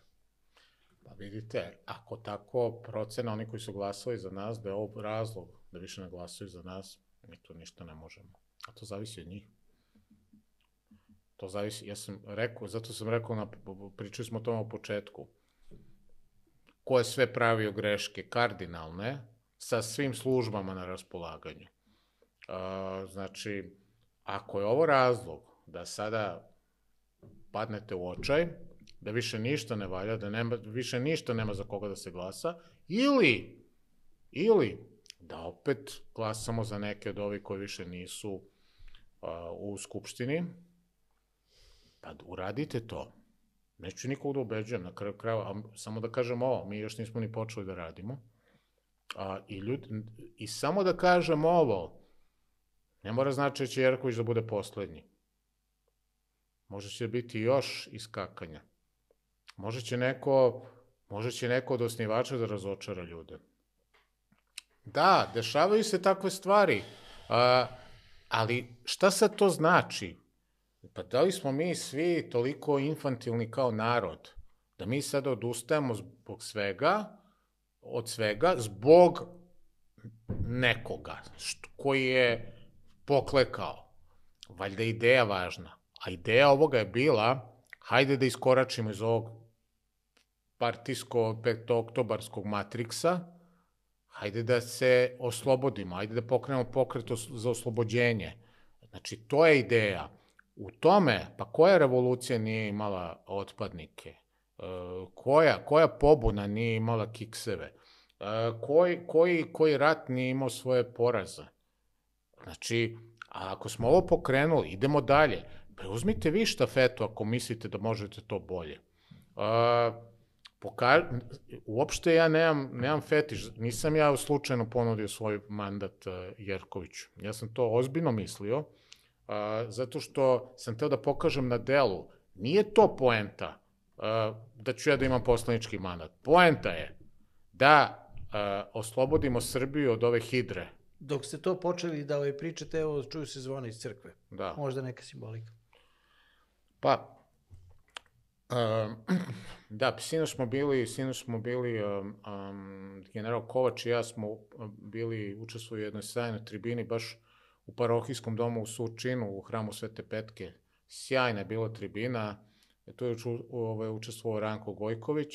Pa vidite, ako tako procena oni koji su glasali za nas, da je ovo razlog da više ne glasaju za nas, mi tu ništa ne možemo. A to zavisi od njih. To zavisi, ja sam rekao, zato sam rekao, na, pričali smo o tome u početku, ko je sve pravio greške kardinalne sa svim službama na raspolaganju. znači, ako je ovo razlog da sada padnete u očaj, da više ništa ne valja, da nema, više ništa nema za koga da se glasa, ili, ili da opet glasamo za neke od ovih koji više nisu uh, u Skupštini, Pa uradite to. Neću nikog da ubeđujem, na kraju krava, samo da kažem ovo, mi još nismo ni počeli da radimo. A, i, ljud, I samo da kažem ovo, ne mora znači da će Jerković da bude poslednji. Može će biti još iskakanja. Može će neko, može će neko od osnivača da razočara ljude. Da, dešavaju se takve stvari, a, ali šta sad to znači? Pa da li smo mi svi toliko infantilni kao narod, da mi sad odustajemo zbog svega, od svega, zbog nekoga što, koji je poklekao. Valjda je ideja važna. A ideja ovoga je bila, hajde da iskoračimo iz ovog partijsko petooktobarskog matriksa, hajde da se oslobodimo, hajde da pokrenemo pokret za oslobođenje. Znači, to je ideja. U tome, pa koja revolucija nije imala otpadnike? E, koja, koja pobuna nije imala kikseve? E, koji, koji, koji rat nije imao svoje poraze? Znači, a ako smo ovo pokrenuli, idemo dalje. Preuzmite vi štafetu ako mislite da možete to bolje. Uh, e, pokaž, uopšte ja nemam, nemam fetiš, nisam ja slučajno ponudio svoj mandat uh, Jerkoviću. Ja sam to ozbiljno mislio zato što sam teo da pokažem na delu, nije to poenta da ću ja da imam poslanički mandat. Poenta je da oslobodimo Srbiju od ove hidre. Dok ste to počeli da ove ovaj, pričate, evo čuju se zvona iz crkve. Da. Možda neka simbolika. Pa, Um, [clears throat] da, sinoć smo bili, sinoć smo bili, um, um, general Kovač i ja smo um, bili, učestvovali u jednoj sajnoj tribini, baš u parohijskom domu u Surčinu, u hramu Svete Petke. Sjajna je bila tribina, e, tu je ovaj, učestvovao Ranko Gojković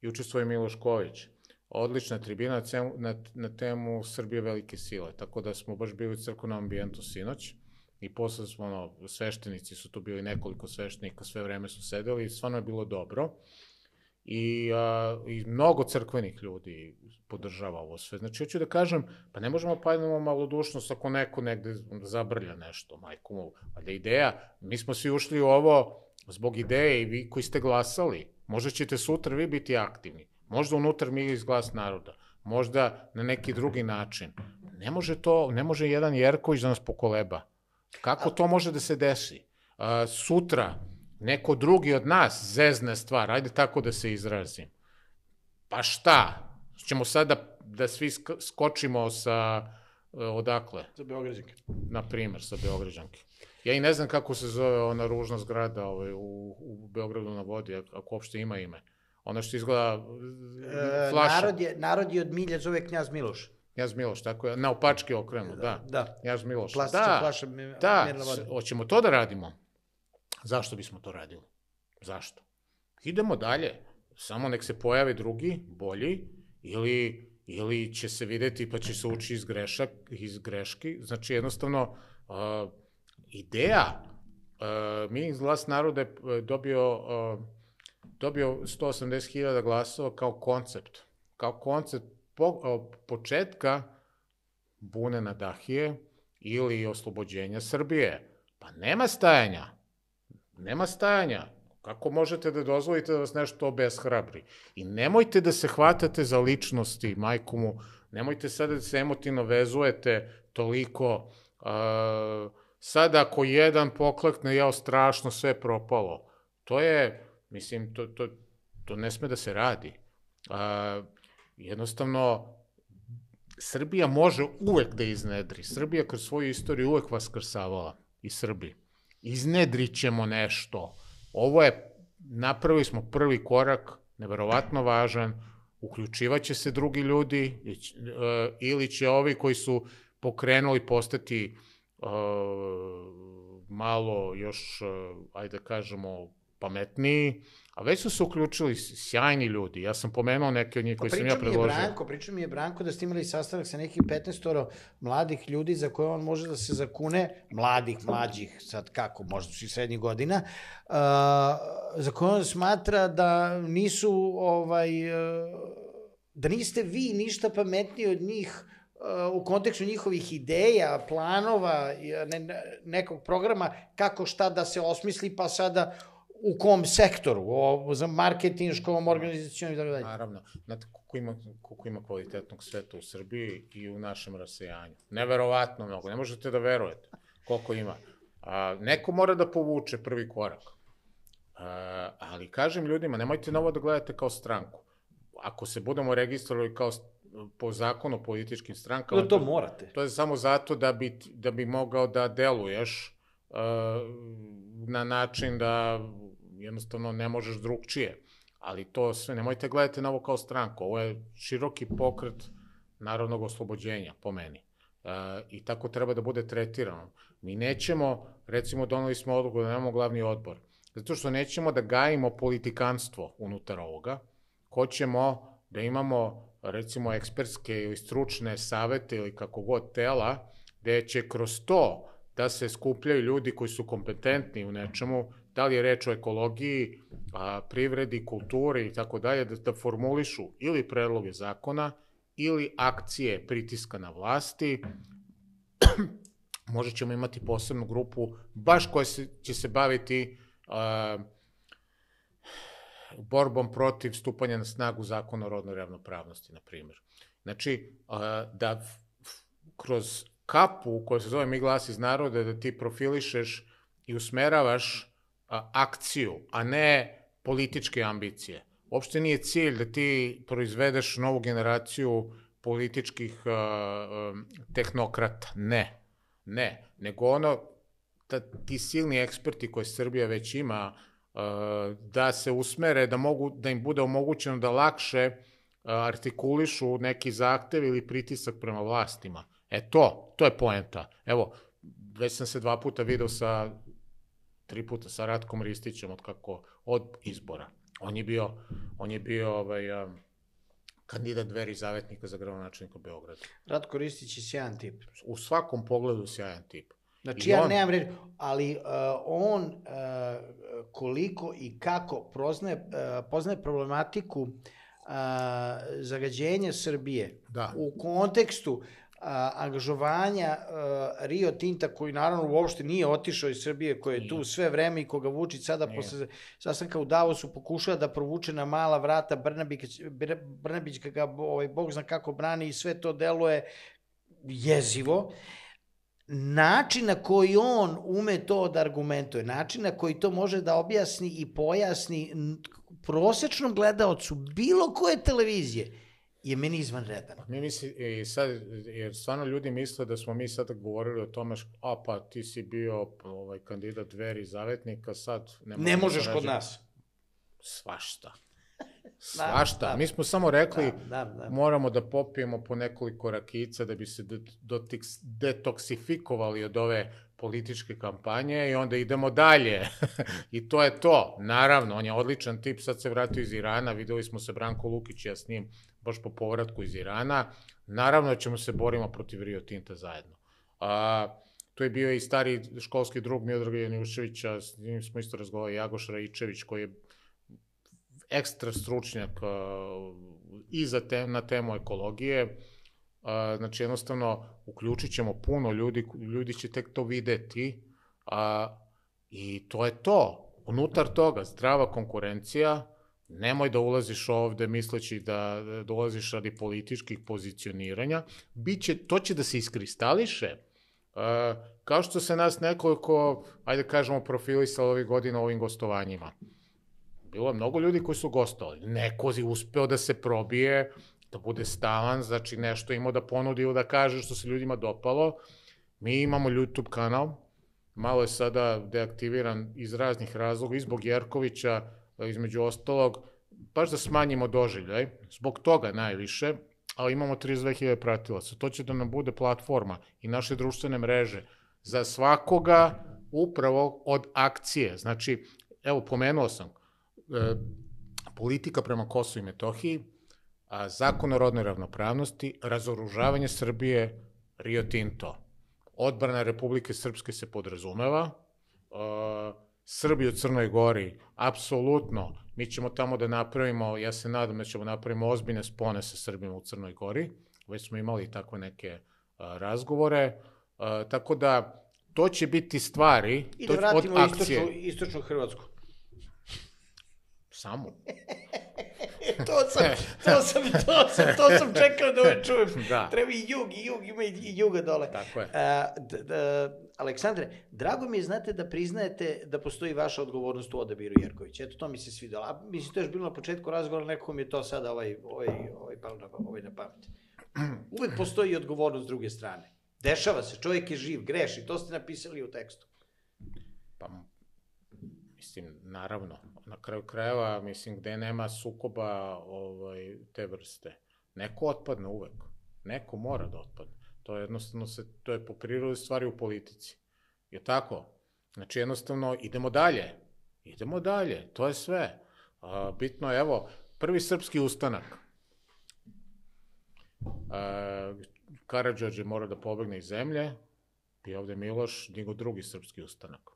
i učestvovao je Miloš Ković. Odlična tribina na, na temu Srbije velike sile, tako da smo baš bili u crkvenom ambijentu sinoć i posle smo, ono, sveštenici su tu bili nekoliko sveštenika, sve vreme su sedeli i stvarno je bilo dobro i, a, i mnogo crkvenih ljudi podržava ovo sve. Znači, hoću da kažem, pa ne možemo padnemo malodušnost ako neko negde zabrlja nešto, majku mu. Ali ideja, mi smo svi ušli u ovo zbog ideje i vi koji ste glasali. Možda ćete sutra vi biti aktivni. Možda unutar mi iz glas naroda. Možda na neki drugi način. Ne može to, ne može jedan Jerković da nas pokoleba. Kako to može da se desi? A, sutra, neko drugi od nas zezne stvar, ajde tako da se izrazim. Pa šta? Ćemo sada da, da svi skočimo sa eh, odakle? Sa Beograđanke. Na primer, sa Beograđanke. Ja i ne znam kako se zove ona ružna zgrada ovaj, u, u Beogradu na vodi, ako uopšte ima ime. Ona što izgleda e, Narod je, narod je od milja zove Knjaz Miloš. Knjaz Miloš, tako je. Na opački okrenu, da. Da. da. Knjaz Miloš. Plastiča da, flaša Da, hoćemo to da radimo? Zašto bismo to radili? Zašto? Idemo dalje. Samo nek se pojave drugi, bolji, ili, ili će se videti pa će se ući iz, grešak, iz greški. Znači, jednostavno, uh, ideja, uh, mi iz glas naroda je e, dobio, uh, dobio 180.000 glasova kao koncept. Kao koncept po, uh, početka bune na Dahije ili oslobođenja Srbije. Pa nema stajanja. Nema stajanja. Kako možete da dozvolite da vas nešto obeshrabri? I nemojte da se hvatate za ličnosti, majku mu, nemojte sada da se emotivno vezujete toliko. Uh, sada ako jedan poklekne, jao, strašno, sve propalo. To je, mislim, to, to, to ne sme da se radi. Uh, jednostavno, Srbija može uvek da iznedri. Srbija kroz svoju istoriju uvek vaskrsavala i Srbi iznedrićemo nešto. Ovo je, napravili smo prvi korak, neverovatno važan, uključivaće se drugi ljudi e, ili će ovi koji su pokrenuli postati e, malo još, e, ajde da kažemo, pametniji, A već su se uključili sjajni ljudi. Ja sam pomenuo neke od njih pa koji sam ja predložio. Branko, priča mi je Branko da ste imali sastanak sa nekih 15 mladih ljudi za koje on može da se zakune, mladih, mlađih, sad kako, možda su i srednjih godina, uh, za koje on smatra da nisu, ovaj, da niste vi ništa pametniji od njih u kontekstu njihovih ideja, planova, ne, nekog programa, kako šta da se osmisli, pa sada u kom sektoru, o, za marketinškom, organizacijom i tako dalje. Naravno, znate koliko ima, koliko ima kvalitetnog sveta u Srbiji i u našem rasejanju. Neverovatno mnogo, ne možete da verujete koliko ima. A, neko mora da povuče prvi korak. A, ali kažem ljudima, nemojte na ovo da gledate kao stranku. Ako se budemo registrovali kao po zakonu o političkim strankama... No, to morate. To je samo zato da bi, da bi mogao da deluješ na način da jednostavno ne možeš drugčije. Ali to sve, nemojte gledati na ovo kao stranku, ovo je široki pokret narodnog oslobođenja, po meni. E, I tako treba da bude tretirano. Mi nećemo, recimo donali smo odluku da nemamo glavni odbor, zato što nećemo da gajimo politikanstvo unutar ovoga, hoćemo da imamo recimo ekspertske ili stručne savete ili kako god tela, gde će kroz to da se skupljaju ljudi koji su kompetentni u nečemu da li je reč o ekologiji, a, privredi, kulturi i tako dalje, da, da formulišu ili predloge zakona ili akcije pritiska na vlasti. [clears throat] Možda ćemo imati posebnu grupu baš koja se, će se baviti a, borbom protiv stupanja na snagu zakona o rodnoj ravnopravnosti, na primjer. Znači, a, da kroz kapu koja se zove Mi glas iz naroda, da ti profilišeš i usmeravaš akciju, a ne političke ambicije. Uopšte nije cilj da ti proizvedeš novu generaciju političkih a, tehnokrata. Ne. Ne. Nego ono, ta, ti silni eksperti koje Srbija već ima, a, da se usmere, da, mogu, da im bude omogućeno da lakše a, artikulišu neki zahtev ili pritisak prema vlastima. E to, to je poenta. Evo, već sam se dva puta video sa tri puta sa Ratkom Ristićem od kako od izbora. On je bio, on je bio ovaj, um, kandidat dveri zavetnika za gradonačelnika Beograda. Ratko Ristić je sjajan tip. U svakom pogledu sjajan tip. Znači, I ja on... nemam reći, ali uh, on uh, koliko i kako prozne, uh, poznaje problematiku uh, zagađenja Srbije da. u kontekstu uh, angažovanja Rio Tinta koji naravno uopšte nije otišao iz Srbije, koji je tu sve vreme i koga vuči sada nije. posle sastanka u Davosu pokušava da provuče na mala vrata Brnabić, Brnabić ga ovaj, Bog zna kako brani i sve to deluje jezivo način na koji on ume to da argumentuje, način na koji to može da objasni i pojasni prosečnom gledaocu bilo koje televizije, je meni izvanredan. Mi misli, i e, sad, jer stvarno ljudi misle da smo mi sad govorili o tome, a pa ti si bio ovaj, kandidat veri zavetnika, sad ne, ne možeš da kod nas. Svašta. [laughs] Da, Svašta. Da, da. Mi smo samo rekli da, da, da. moramo da popijemo po nekoliko rakica da bi se dotiks, detoksifikovali od ove političke kampanje i onda idemo dalje. [laughs] I to je to. Naravno, on je odličan tip, sad se vratio iz Irana, videli smo se Branko Lukić ja s njim baš po povratku iz Irana. Naravno ćemo se borimo protiv Rio Tinta zajedno. A, to je bio i stari školski drug Miodrag Janiušević, a s njim smo isto razgovarali, Jagoš Rajičević, koji je ekstra stručnjak a, i za te, na temu ekologije. A, znači, jednostavno, uključit ćemo puno ljudi, ljudi će tek to videti a, i to je to. Unutar toga, zdrava konkurencija, nemoj da ulaziš ovde misleći da, da dolaziš radi političkih pozicioniranja, Biće, to će da se iskristališe. E, kao što se nas nekoliko, ajde da kažemo, profilisalo ovih godina ovim gostovanjima. Bilo je mnogo ljudi koji su gostovali. Neko je uspeo da se probije, da bude stalan, znači nešto imao da ponudi ili da kaže što se ljudima dopalo. Mi imamo YouTube kanal, malo je sada deaktiviran iz raznih razloga, i zbog Jerkovića, E, između ostalog, baš da smanjimo doživljaj, zbog toga najviše, ali imamo 32.000 pratilaca. To će da nam bude platforma i naše društvene mreže za svakoga upravo od akcije. Znači, evo, pomenuo sam, e, politika prema Kosovo i Metohiji, a, zakon o rodnoj ravnopravnosti, razoružavanje Srbije, Rio Tinto. Odbrana Republike Srpske se podrazumeva, e, Srbi u Crnoj Gori, apsolutno, mi ćemo tamo da napravimo, ja se nadam da ćemo napravimo ozbiljne spone sa Srbima u Crnoj Gori, već smo imali takve neke razgovore, tako da to će biti stvari I da to, vratimo od akcije. Istočnu, istočnu Hrvatsku. Samo. [laughs] [laughs] to sam, to sam, to sam, to sam čekao da ove čujem. [laughs] Da. Treba i jug, i jug, ima i juga dole. Tako je. A, d, d, Aleksandre, drago mi je, znate, da priznajete da postoji vaša odgovornost u odabiru Jerkovića. Eto, to mi se svidalo. A mislim, to je još bilo na početku razgovora, nekako mi je to sada ovaj, ovaj, ovaj, pal na, pa, ovaj na pamet. [clears throat] Uvek postoji odgovornost s druge strane. Dešava se, čovjek je živ, greši, to ste napisali u tekstu. Pa, mislim, naravno, na kraju krajeva, mislim, gde nema sukoba ovaj, te vrste. Neko otpadne uvek. Neko mora da otpadne. To je jednostavno se, to je po prirodi stvari u politici. Je tako? Znači jednostavno idemo dalje. Idemo dalje, to je sve. A, bitno je, evo, prvi srpski ustanak. A, Karadžođe mora da pobegne iz zemlje, i ovde Miloš, njegov drugi srpski ustanak.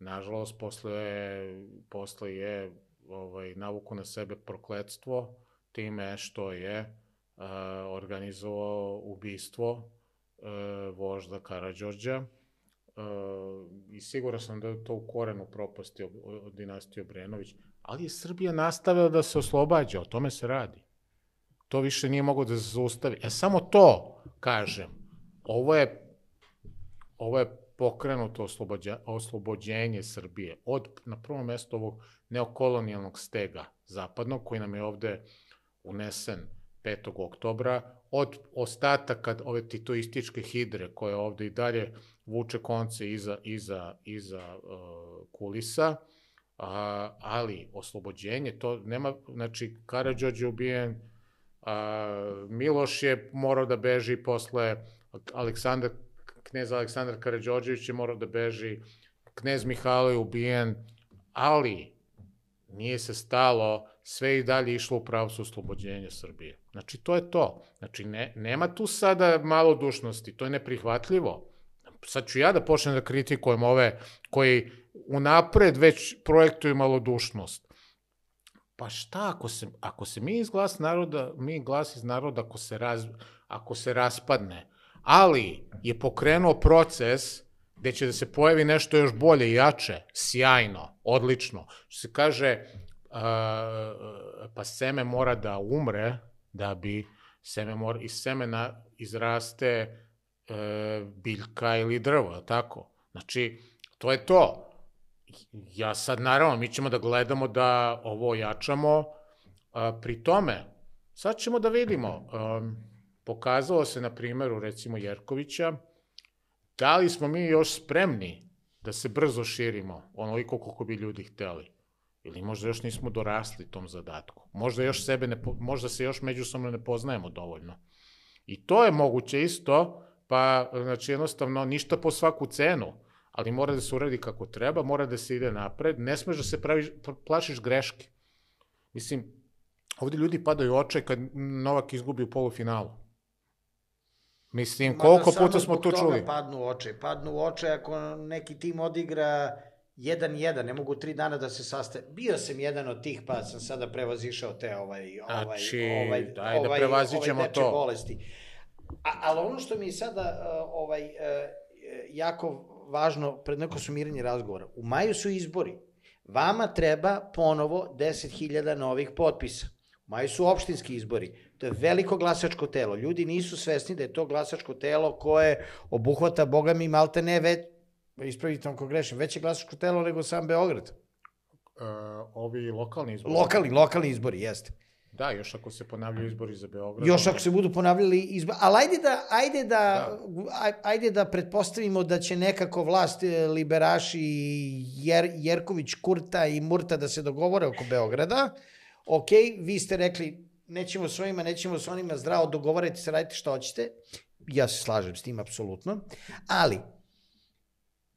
Nažalost, posle je, posle je ovaj, navuku na sebe prokledstvo time što je uh, organizovao ubistvo uh, vožda Karadžorđa uh, eh, i siguran sam da je to u korenu propasti od, od dinastije Obrenović, ali je Srbija nastavila da se oslobađa, o tome se radi. To više nije moglo da se zaustavi. E samo to kažem. Ovo je ovo je pokrenuto oslobođa, oslobođenje Srbije od, na prvo mesto, ovog neokolonijalnog stega zapadnog, koji nam je ovde unesen 5. oktobra, od ostataka ove titoističke hidre koja ovde i dalje vuče konce iza, iza, iza uh, kulisa, a, ali oslobođenje, to nema, znači Karadžođe je ubijen, a, Miloš je morao da beži posle Aleksandar knez Aleksandar Karadžođević je morao da beži, knez Mihajlo je ubijen, ali nije se stalo, sve i dalje išlo u pravcu oslobođenja Srbije. Znači, to je to. Znači, ne, nema tu sada malo dušnosti, to je neprihvatljivo. Sad ću ja da počnem da kritikujem ove koji unapred već projektuju malodušnost. Pa šta ako se, ako se mi iz glas naroda, mi glas iz naroda, ako se, raz, ako se raspadne, ali je pokrenuo proces gde će da se pojavi nešto još bolje i jače, sjajno, odlično. Što se kaže, uh, pa seme mora da umre da bi seme mora, iz semena izraste uh, biljka ili drvo, tako? Znači, to je to. Ja sad, naravno, mi ćemo da gledamo da ovo jačamo, uh, pri tome, sad ćemo da vidimo... Um, pokazalo se na primjeru recimo Jerkovića, da li smo mi još spremni da se brzo širimo onoliko koliko bi ljudi hteli ili možda još nismo dorasli tom zadatku. Možda još sebe ne, možda se još međusobno ne poznajemo dovoljno. I to je moguće isto, pa znači jednostavno ništa po svaku cenu, ali mora da se uradi kako treba, mora da se ide napred, ne smeš da se pravi, plašiš greške. Mislim, ovde ljudi padaju očaj kad Novak izgubi u polufinalu. Mislim, Mada koliko puta smo tu čuli? Padnu oče. Padnu oče ako neki tim odigra 1-1, ne mogu tri dana da se sastaje. Bio sam jedan od tih, pa sam sada prevazišao te ovaj, ovaj, znači, ovaj, daj, ovaj, da ovaj, ovaj to. bolesti. A, ali ono što mi je sada eh, ovaj, eh, jako važno, pred neko sumiranje razgovora, u maju su izbori. Vama treba ponovo 10.000 novih potpisa. U maju su opštinski izbori. To je veliko glasačko telo. Ljudi nisu svesni da je to glasačko telo koje obuhvata, boga mi, malte ne, već, ispravite ako grešim, veće glasačko telo nego sam Beograd. Uh, ovi lokalni izbori. Lokalni, lokalni izbori, jeste. Da, još ako se ponavljaju izbori za Beograd. Još ako se budu ponavljali izbori. Ali ajde da, ajde da, da. ajde da pretpostavimo da će nekako vlast e, liberaši Jer, Jerković, Kurta i Murta da se dogovore oko Beograda. Ok, vi ste rekli nećemo s ovima, nećemo s onima zdravo dogovarajte se, radite šta hoćete. Ja se slažem s tim, apsolutno. Ali,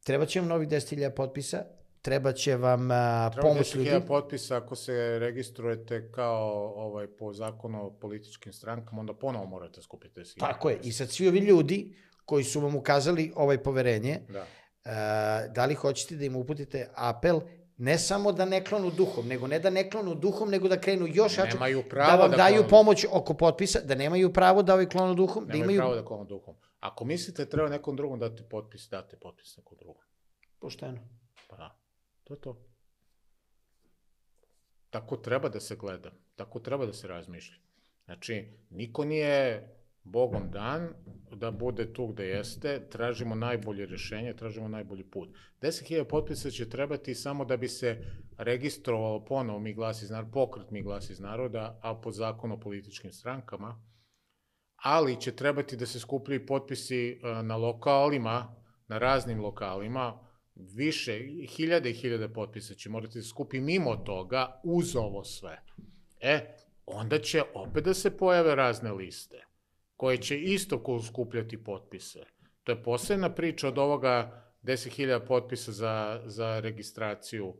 treba će vam novih 10.000 potpisa, treba će vam a, treba pomoć ljudi. Treba potpisa ako se registrujete kao ovaj, po zakonu o političkim strankama, onda ponovo morate da skupiti 10.000. Tako je, i sad svi ovi ljudi koji su vam ukazali ovaj poverenje, da. A, da li hoćete da im uputite apel ne samo da ne klonu duhom, nego ne da ne klonu duhom, nego da krenu još jače, da vam da daju klonu. pomoć oko potpisa, da nemaju pravo da ovaj klonu duhom, da nemaju da imaju... pravo da klonu duhom. Ako mislite treba nekom drugom dati potpis, date potpis nekom drugom. Pošteno. Pa da, to je to. Tako treba da se gleda, tako treba da se razmišlja. Znači, niko nije Bogom dan, da bude tu gde jeste, tražimo najbolje rešenje, tražimo najbolji put. 10.000 potpisa će trebati samo da bi se registrovalo ponovo Mi glas iz naroda, pokret Mi glas iz naroda, a po zakonu o političkim strankama, ali će trebati da se skupljaju potpisi e, na lokalima, na raznim lokalima, više, hiljade i hiljade potpisa će morati da skupi mimo toga, uz ovo sve. E, onda će opet da se pojave razne liste koje će isto skupljati potpise. To je posebna priča od ovoga 10.000 potpisa za, za registraciju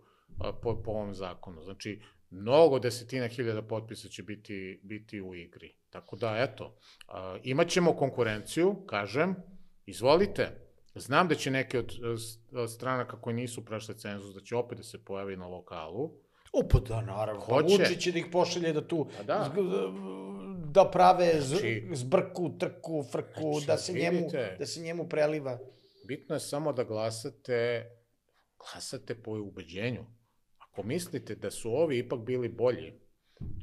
po, po ovom zakonu. Znači, mnogo desetina hiljada potpisa će biti, biti u igri. Tako da, eto, imaćemo konkurenciju, kažem, izvolite, Znam da će neke od stranaka kako nisu prešle cenzus, da će opet da se pojavi na lokalu. Upo pa da, naravno. Pa Hoće. Vučić će da ih pošalje da tu pa da da prave znači, zbrku, trku, frku, znači, da, se vidite, njemu, da se njemu preliva. Bitno je samo da glasate, glasate po ubeđenju. Ako mislite da su ovi ipak bili bolji,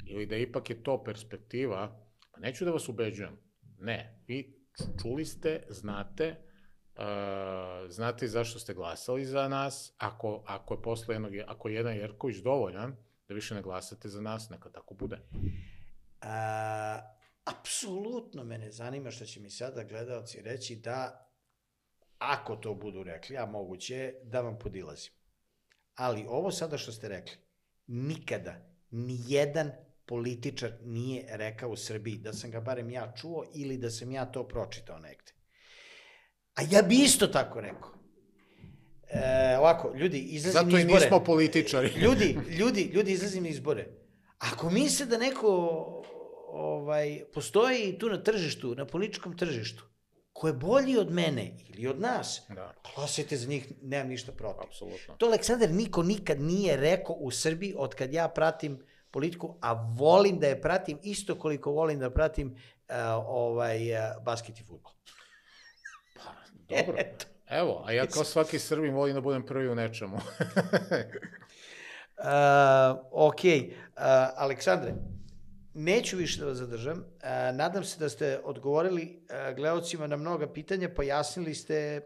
ili da ipak je to perspektiva, pa neću da vas ubeđujem. Ne, vi čuli ste, znate, uh, znate zašto ste glasali za nas, ako, ako je posle jednog, ako je jedan Jerković dovoljan, da više ne glasate za nas, neka tako bude. A, apsolutno me ne zanima što će mi sada gledalci reći da, ako to budu rekli, a moguće je, da vam podilazim. Ali ovo sada što ste rekli, nikada ni jedan političar nije rekao u Srbiji, da sam ga barem ja čuo ili da sam ja to pročitao negde. A ja bi isto tako rekao. E, ovako, ljudi, izlazim Zato na izbore. Zato i nismo političari. ljudi, ljudi, ljudi, izlazim na izbore. Ako misle da neko ovaj, postoji i tu na tržištu, na političkom tržištu, ko je bolji od mene ili od nas, da. glasajte za njih, nemam ništa protiv. Apsolutno. To Aleksandar niko nikad nije rekao u Srbiji od kad ja pratim politiku, a volim da je pratim isto koliko volim da pratim uh, ovaj, uh, basket i futbol. Pa, dobro. [laughs] Eto. Evo, a ja kao svaki Srbin volim da budem prvi u nečemu. uh, ok, uh, Aleksandre, Neću više da vas zadržam. E, nadam se da ste odgovorili e, gledalcima na mnoga pitanja, pojasnili ste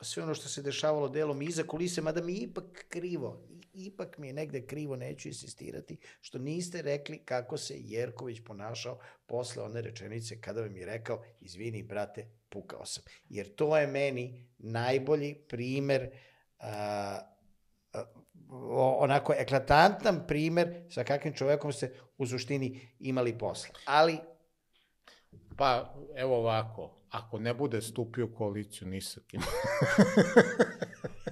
sve ono što se dešavalo delom iza kulise, mada mi je ipak krivo, ipak mi je negde krivo, neću insistirati, što niste rekli kako se Jerković ponašao posle one rečenice kada vam je rekao, izvini brate, pukao sam. Jer to je meni najbolji primer uh, onako eklatantan primer sa kakvim čovekom ste u suštini imali posla. Ali... Pa, evo ovako, ako ne bude stupio u koaliciju ni sa kim. [laughs]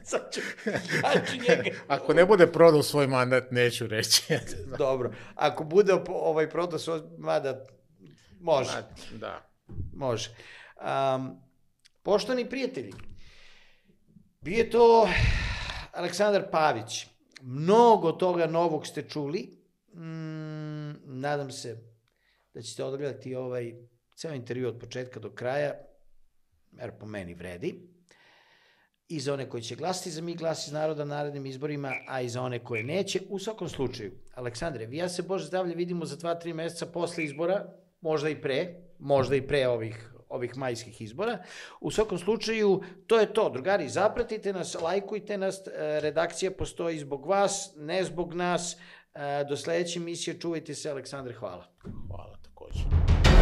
Sad ću, sad ću njega. [laughs] Ako ne bude prodao svoj mandat, neću reći. [laughs] Dobro. Ako bude ovaj prodao svoj mandat, može. Da. Može. Um, poštovani prijatelji, bi je to Aleksandar Pavić, mnogo toga novog ste čuli. Mm, nadam se da ćete odgledati ovaj ceo intervju od početka do kraja, jer po meni vredi. I za one koji će glasiti za mi glas iz naroda na narednim izborima, a i za one koje neće. U svakom slučaju, Aleksandre, vi ja se Bože zdravlje vidimo za 2-3 meseca posle izbora, možda i pre, možda i pre ovih ovih majskih izbora. U svakom slučaju, to je to. Drugari, zapratite nas, lajkujte nas, e, redakcija postoji zbog vas, ne zbog nas. E, do sledeće misije, čuvajte se, Aleksandre, hvala. Hvala takođe.